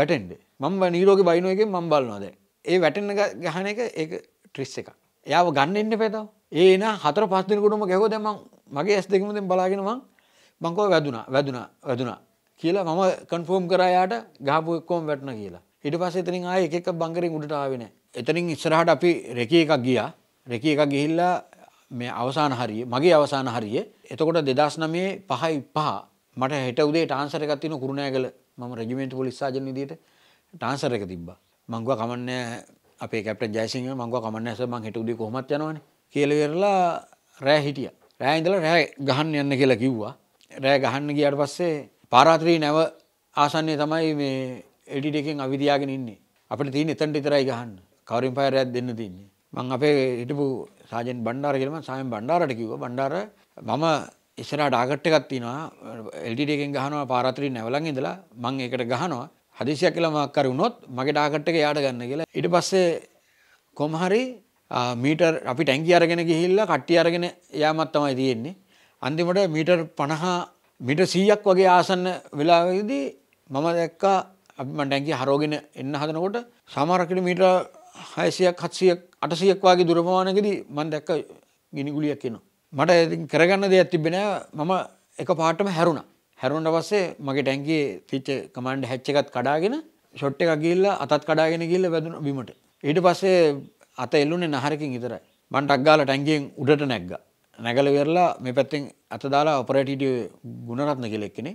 වැටෙන්ඩ මම නීරෝග බයින එක මම් බලනවාද ඒ වැටෙන ගහන එක ඒ ට්‍රිස් එක යාව ගන්න එන්න පැතව ඒන හතර පස්සනකොටම ගැහෝ දැම මගේ ඇස් දෙකමද බලාගෙනවා මංකව වැදුනා වැදුනා වැදුනා කියලා මම කන්ෆෝම් කරයාට ගාපු එක්කෝම් වැටන කියලා ඉට පස එතනින් ආය එකක් බංකරින් උඩට ආවෙන එතනින් ඉස්සරහට අපි රැක එකක් ගියා රැක එකක් ගිහිල්ලා මේ අවසාන හරිය මගේ අවසාන හරිය එතකොට දෙදස් නමේ පහයි පහ මට හෙට උදේ ටාන්සර එකක් තින කුරුණෑගල මම රජමෙන්ට පොලිස්සාජ නිදියට ටාන්සර එක තිබ්බා මංගුව කමන්න අපේ කැප්ට ජයසිංහ මංගුව කමන්න ඇස මං හෙට උදේ කොහොමත් යනවනේ කියලවෙරලා රෑ හිටිය රෑ ඉඳලා රෑ ගහන්න යන්න කියලා කිව්වා රෑ ගහන්න ගියට පස්සේ පාරාත්‍රී නැව ආසන්නේ තමයි මේ එඩිට එකෙන් අවිදියාගෙන ඉන්නේ අපිට තියෙන එතනට විතරයි ගහන්න කවරින් ෆයරයක් දෙන්න තින්නේ මං අපේ හිටපු සාජන් බණ්ඩාර කියලා මං සායම් බණ්ඩාරට කිව්වා බණ්ඩාර මම ඉස්සරහට ආගට් එකක් තියෙනවා එල්ඩීඩී එකෙන් ගහනවා පාරාත්‍රී නැවලන් ඉඳලා මං ඒකට ගහනවා හදිසියක් කියලා මක් කර වුණොත් මගේ ඩාගට් එක යාට ගන්න කියලා ඊට පස්සේ කොහොම හරි මීටර් අපි ටැංකිය අරගෙන ගිහිල්ලා කට්ටිය අරගෙන යාමක් තමයි තියෙන්නේ අන්තිමට මීටර් 50 මීටර් 100ක් වගේ ආසන්න වෙලාවෙදී මම දැක්කා අපිම ටැන්කි හරෝගෙන එන්න හදනකොට සමාරකිට මීට හයසියක් හත්සියක් අටසියක් වගේ දුරපමානකදී මන් දැක්ක ගිනිගුලියක් එනවා. මට ඇති කරගන්න දෙයක් තිබෙන මම එක පාටම හැරුණ හැරුණට පස්සේ මගේ ටැන්ගේ තිච්ච කමන්ඩ් හැච්ච එකත් කඩාගෙන ෂොට් එක ගිල්ල අතත් කඩාගෙන ගිල්ල වැදුන බිමට ඊට පස්සේ අත එල්ලුනේ නහරකින් ඉතරයි මන්ට අක්ගාල ටැන්ගෙන් උඩට නැග්ග නැගල වෙරලා මේ පැත්තෙන් අත දාලා ඔපරටීට ගුණරත්න කෙලෙක්කෙනෙ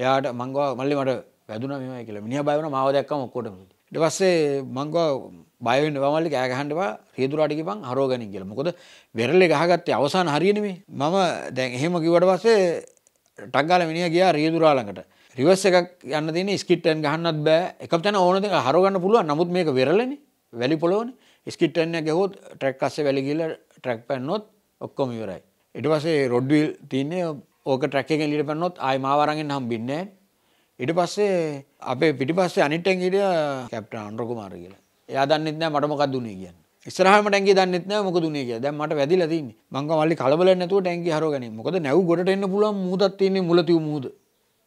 එයාට මංගවා මල්ලි මට වැදුන මෙමයි කියලා මිනිහ බයවන මාව දැක්කම ඔක්කොටම ඊට පස්සේ මං ගා බය වෙන්න වමල්ලි කෑ ගහන්නවා රියදුරාට කිව්වන් හරව ගනින් කියලා මොකද වෙරළේ ගහගත්තේ අවසාන හරිය නෙමෙයි මම දැන් එහෙම කිව්වට පස්සේ ටක් ගාලා මිනිහා ගියා රියදුරා ළඟට රිවර්ස් එකක් යන්න තියෙන ස්කිට් එකෙන් ගහන්නත් බෑ එකක් තැන ඕන දෙක හරව ගන්න පුළුවන් නමුත් මේක වෙරළනේ වැලි පොළොවනේ ස්කිට් එකෙන් ගහුවොත් ට්‍රැක් අස්සේ වැලි ගිහලා ට්‍රැක් පැන්නොත් ඔක්කොම ඉවරයි ඊට පස්සේ රොඩ් වීල් තියන්නේ ඕක ට්‍රැක් එකෙන් එළියට පැනනොත් ආයි මාව අරන් එන්න හම්බින්නේ නැහැ ඉට පස්සේ අපේ පිටිපස්සේ අනිට්ටැන් හිටිය කැප්ට අන්රකුමාර කියලා එයා දන්නෙත් නෑ මට මොකක් දුන්නේ කියන්න ඉස්සරහම ටැන්ගේ දන්නෙත් නෑ මොකද දුන්නේ කියලා දැන් මට වැදිලා තින්නේ මංග මල්ලි කලබල නැතුව ටැන්ගේ හරවගෙන මොකද නැව් ගොඩට එන්න පුළුවන් මූදක් තියෙන්නේ මුලතිව් මූද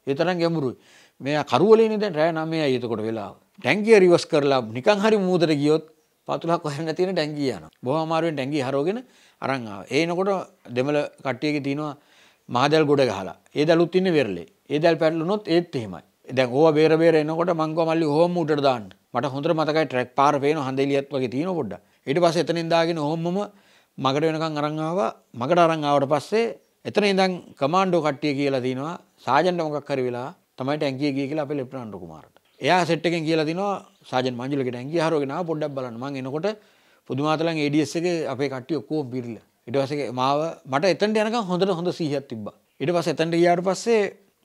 ඒ තරම් ගැඹුරුයි මෙයා කරවලේනේ දැන් රෑ 9යි එතකොට වෙලාව ටැංකිය රිවර්ස් කරලා නිකන් හරි මූදට ගියොත් පතුලක් හොයන්න තියෙන ටැංකිය යනවා බොහොම අමාරුවෙන් ටැංකිය හරවගෙන අරන් ආවා එනකොට දෙමළ කට්ටියගේ තියෙනවා මහදල් ගොඩ ගහලා ඒ දැලුත් ඉන්නේ වෙරළේ ඒදැල් පැටලුනොත් ඒත් එහෙමයි දැ ඕ බේරබේර එනකොට මංග මල්ලි හෝම උට දාන්න මට හොඳර මතකයි ට්‍රක් පාර පේන හඳෙලියත් වගේ තියෙන පොඩ්ඩ ඉට පස එතන ඉදාගෙන හොම මකට වෙනකං අරංාව මකට අරංආවට පස්සේ එතන ඉඳං කමාන්්ඩෝ කට්ටිය කියලා තිනවා සාජන්ට මොකක් කර වෙලා තමයි ටැන්කිය කිය කියලා අප ලෙප්ටන්ඩු කුමාරට එයා සෙට්ටකෙන් කියලා තිනවා සාජ මංජලක ටැන්ගේ හරගෙන පොඩ්ඩක් බලන්න මං එනකොට පුදුමාතලන් ඒඩියස් එක අපේ කට්ටිය ඔක්කෝ බිරිල්ල ඉටවසගේ මාව මට එතන්ට යනක හොඳට හොඳ සීහත් තිබ්බා ඉට පස එතන්ට යාට පස්සේ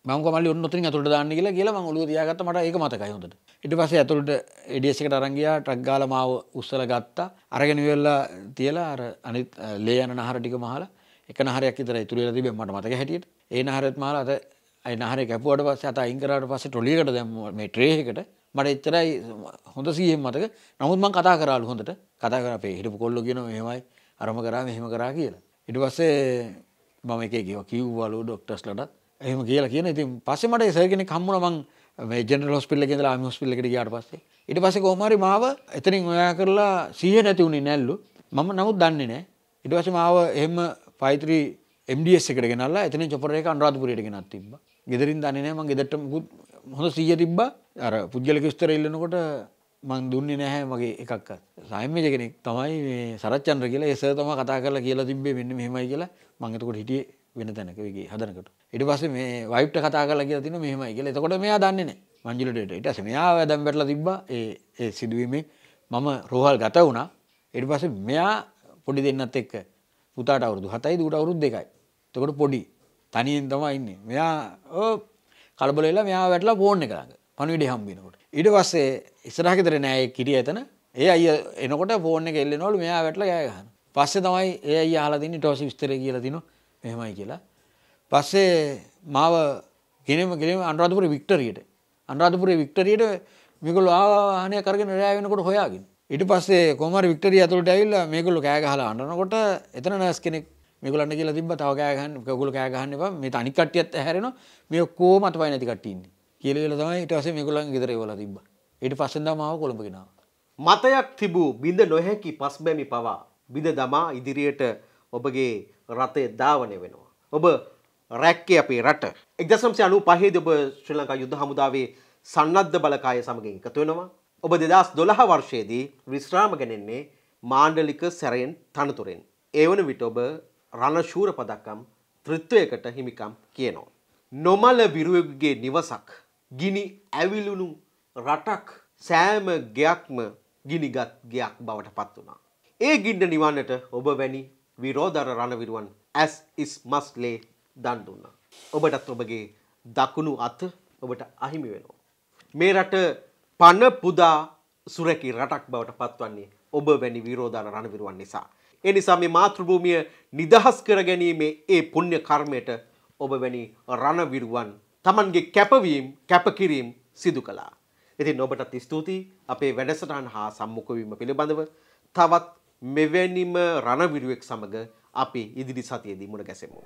මංගමල ඔන්නොතින් ඇතුට දාන්න කියලා කියලා මං ඔලුව තියාගත්ත මට ඒක මතකයි හොඳට. ඊට පස්සේ ඇතුළට ADS එකට අරන් ගියා ට්‍රක් ගාලා මාව උස්සලා ගත්තා. අරගෙන ඉවරලා තියලා අර අනිත් ලේ යන නහර ටික මහලා එක නහරයක් විතරයි ඉතුරු වෙලා තිබෙන්නේ මට මතක හැටියට. ඒ නහරෙත් මහලා අත ඒ නහරේ කැපුවට පස්සේ අත අයින් කරාට පස්සේ ට්‍රොලියකට දැම්මා මේ ට්‍රේ එකට. මට එච්චරයි හොඳ සීයෙන් මතක. නමුත් මං කතා කරාලු හොඳට. කතා කරා අපේ හිටපු කොල්ලෝ කියනවා මෙහෙමයි අරම කරා මෙහෙම කරා කියලා. ඊට පස්සේ මම එක එක කිව්වලු ඩොක්ටර්ස්ලටත් එහම කියලා කියන ඉතින් පස්සේ මට සර් කෙනෙක් හම්බුන මං මේ ජෙනරල් හොස්පිටල් එකේ ඉඳලා ආමි හොස්පිටල් එකට ගියාට පස්සේ ඊට පස්සේ කොහොම හරි මාව එතනින් ඔයා කරලා සීහ නැති වුණේ නැල්ලු මම නමුත් දන්නේ නැහැ ඊට පස්සේ මාව එහෙම 53 MDS එකට ගෙනල්ලා එතනින් චොපර් එක අනුරාධපුරයට ගෙනත් තිබ්බා ගෙදරින් දන්නේ නැහැ මං ගෙදරට මුකුත් හොඳ සීහ තිබ්බා අර පුද්ගලික විස්තර ඉල්ලනකොට මං දුන්නේ නැහැ මගේ එකක් සයිමජ කෙනෙක් තමයි මේ සරච්චන්ද්‍ර කියලා ඒස තම කතා කරලා කියලා තිබ්බේ මෙන්න මෙහෙමයි කියලා මං එතකොට හිටියේ වෙන තැනක වගේ හදනකට ඉට පස මේ වයිප්ට කතා කල කිය තින මෙහමයි කියල එතකොට මෙයා දන්නන්නේ මංජිලට ඉට මෙයා වැදම් බැටල තිබ්බ ඒ සිදුවීමේ මම රෝහල් ගත වුණා එට පස මෙයා පොඩි දෙන්නත් එක්ක පුතාට අවුරදු හතයි දුට අවුරුද් දෙකයි තකොට පොඩි තනියෙන් තම ඉන්න මෙයා කලබලලා මෙයා වැටලා පෝර්ණ කරන්න පණවිඩි හම්බිනකොට ඉඩ පස්සේ ඉස්සරහකිතර නෑ කිරිය ඇතන ඒ අය එනකොට ෆෝර්න කෙල්ලෙ නොලු මෙයා වැටල ගෑගහන්න පස්සේ තමයි ඒ අහලදින්න ටෝසි විස්තර කියලතිනවා මෙහෙමයි කියලා. පස්සේ මාව ගෙනම ගෙනම අන්රාධපුර වික්ටරියට අන්රාධපුරේ වික්ටරියට මේකොල ආවාහනය කරගෙන රෑ වෙනකොට හොයාගෙන ඉට පස්සේ කොමර වික්ටරිය ඇතුළට ඇවිල්ල මේකොලු කෑගහලා අන්නනකොට එතන නෑස් කෙනෙක් මේකොලන්න කියලා තිබ තව කෑගහන්න කකුල කෑගහන්න එපා මේ අනිකට්ටියත් ඇහැරෙන මේ කෝමත පයි නැති කට්ටින්නේ කියලවෙල තමයි ඊට පස්සේ මේකොලන් ගෙදර ඒවලා තිබ්බා ඊට පස්සෙන් මාව කොළඹ ගෙනාවා මතයක් තිබූ බිඳ නොහැකි පස්බැමි පවා බිඳ දමා ඉදිරියට ඔබගේ රථය ධාවනය වෙනවා. ඔබ රැක්කේ අපේ රට එක්දසම්සය අනු පහේද ඔබ ශ්‍රී ලංකා යුද හමුදාවේ සන්නද්ධ බලකාය සමගින් එකතු වෙනවා. ඔබ දෙදස් දොළහ වර්ෂයේදී විශ්‍රාම ගැනෙන්නේ මාණ්ඩලික සැරයෙන් තනතුරෙන්. ඒවන විට ඔබ රණශූර පදක්කම් තෘත්වයකට හිමිකම් කියනවා. නොමල විරුවගේ නිවසක් ගිනි ඇවිලුණු රටක් සෑම ගෙයක්ම ගිනිගත් ගයක් බවට පත් වුණා. ඒ ගින්න නිවන්නට ඔබ වැනි විරෝධර රණවිරුවන් ඇස් ඉස් මස්ලේ දන් දුන්නා. ඔබටත් ඔබගේ දකුණු අත ඔබට අහිමි වෙනවා. මේ රට පණ පුදා සුරැකි රටක් බවට පත්වන්නේ ඔබ වැනි විරෝධන රණවිරුවන් නිසා. ඒ නිසා මේ මාතෘභූමිය නිදහස් කර ගැනීමේ ඒ පුණ්‍ය කර්මයට ඔබ වැනි රණවිරුවන් Tamanගේ කැපවීම කැපකිරීම සිදු කළා. ඉතින් ඔබටත් ස්තුතියි අපේ වැඩසටහන් හා සම්මුඛ වීම පිළිබඳව තවත් මෙවැනිම රණවිරුවෙක් සමඟ අපි ඉදිරි සතියේදී මුණ ගැසෙමු.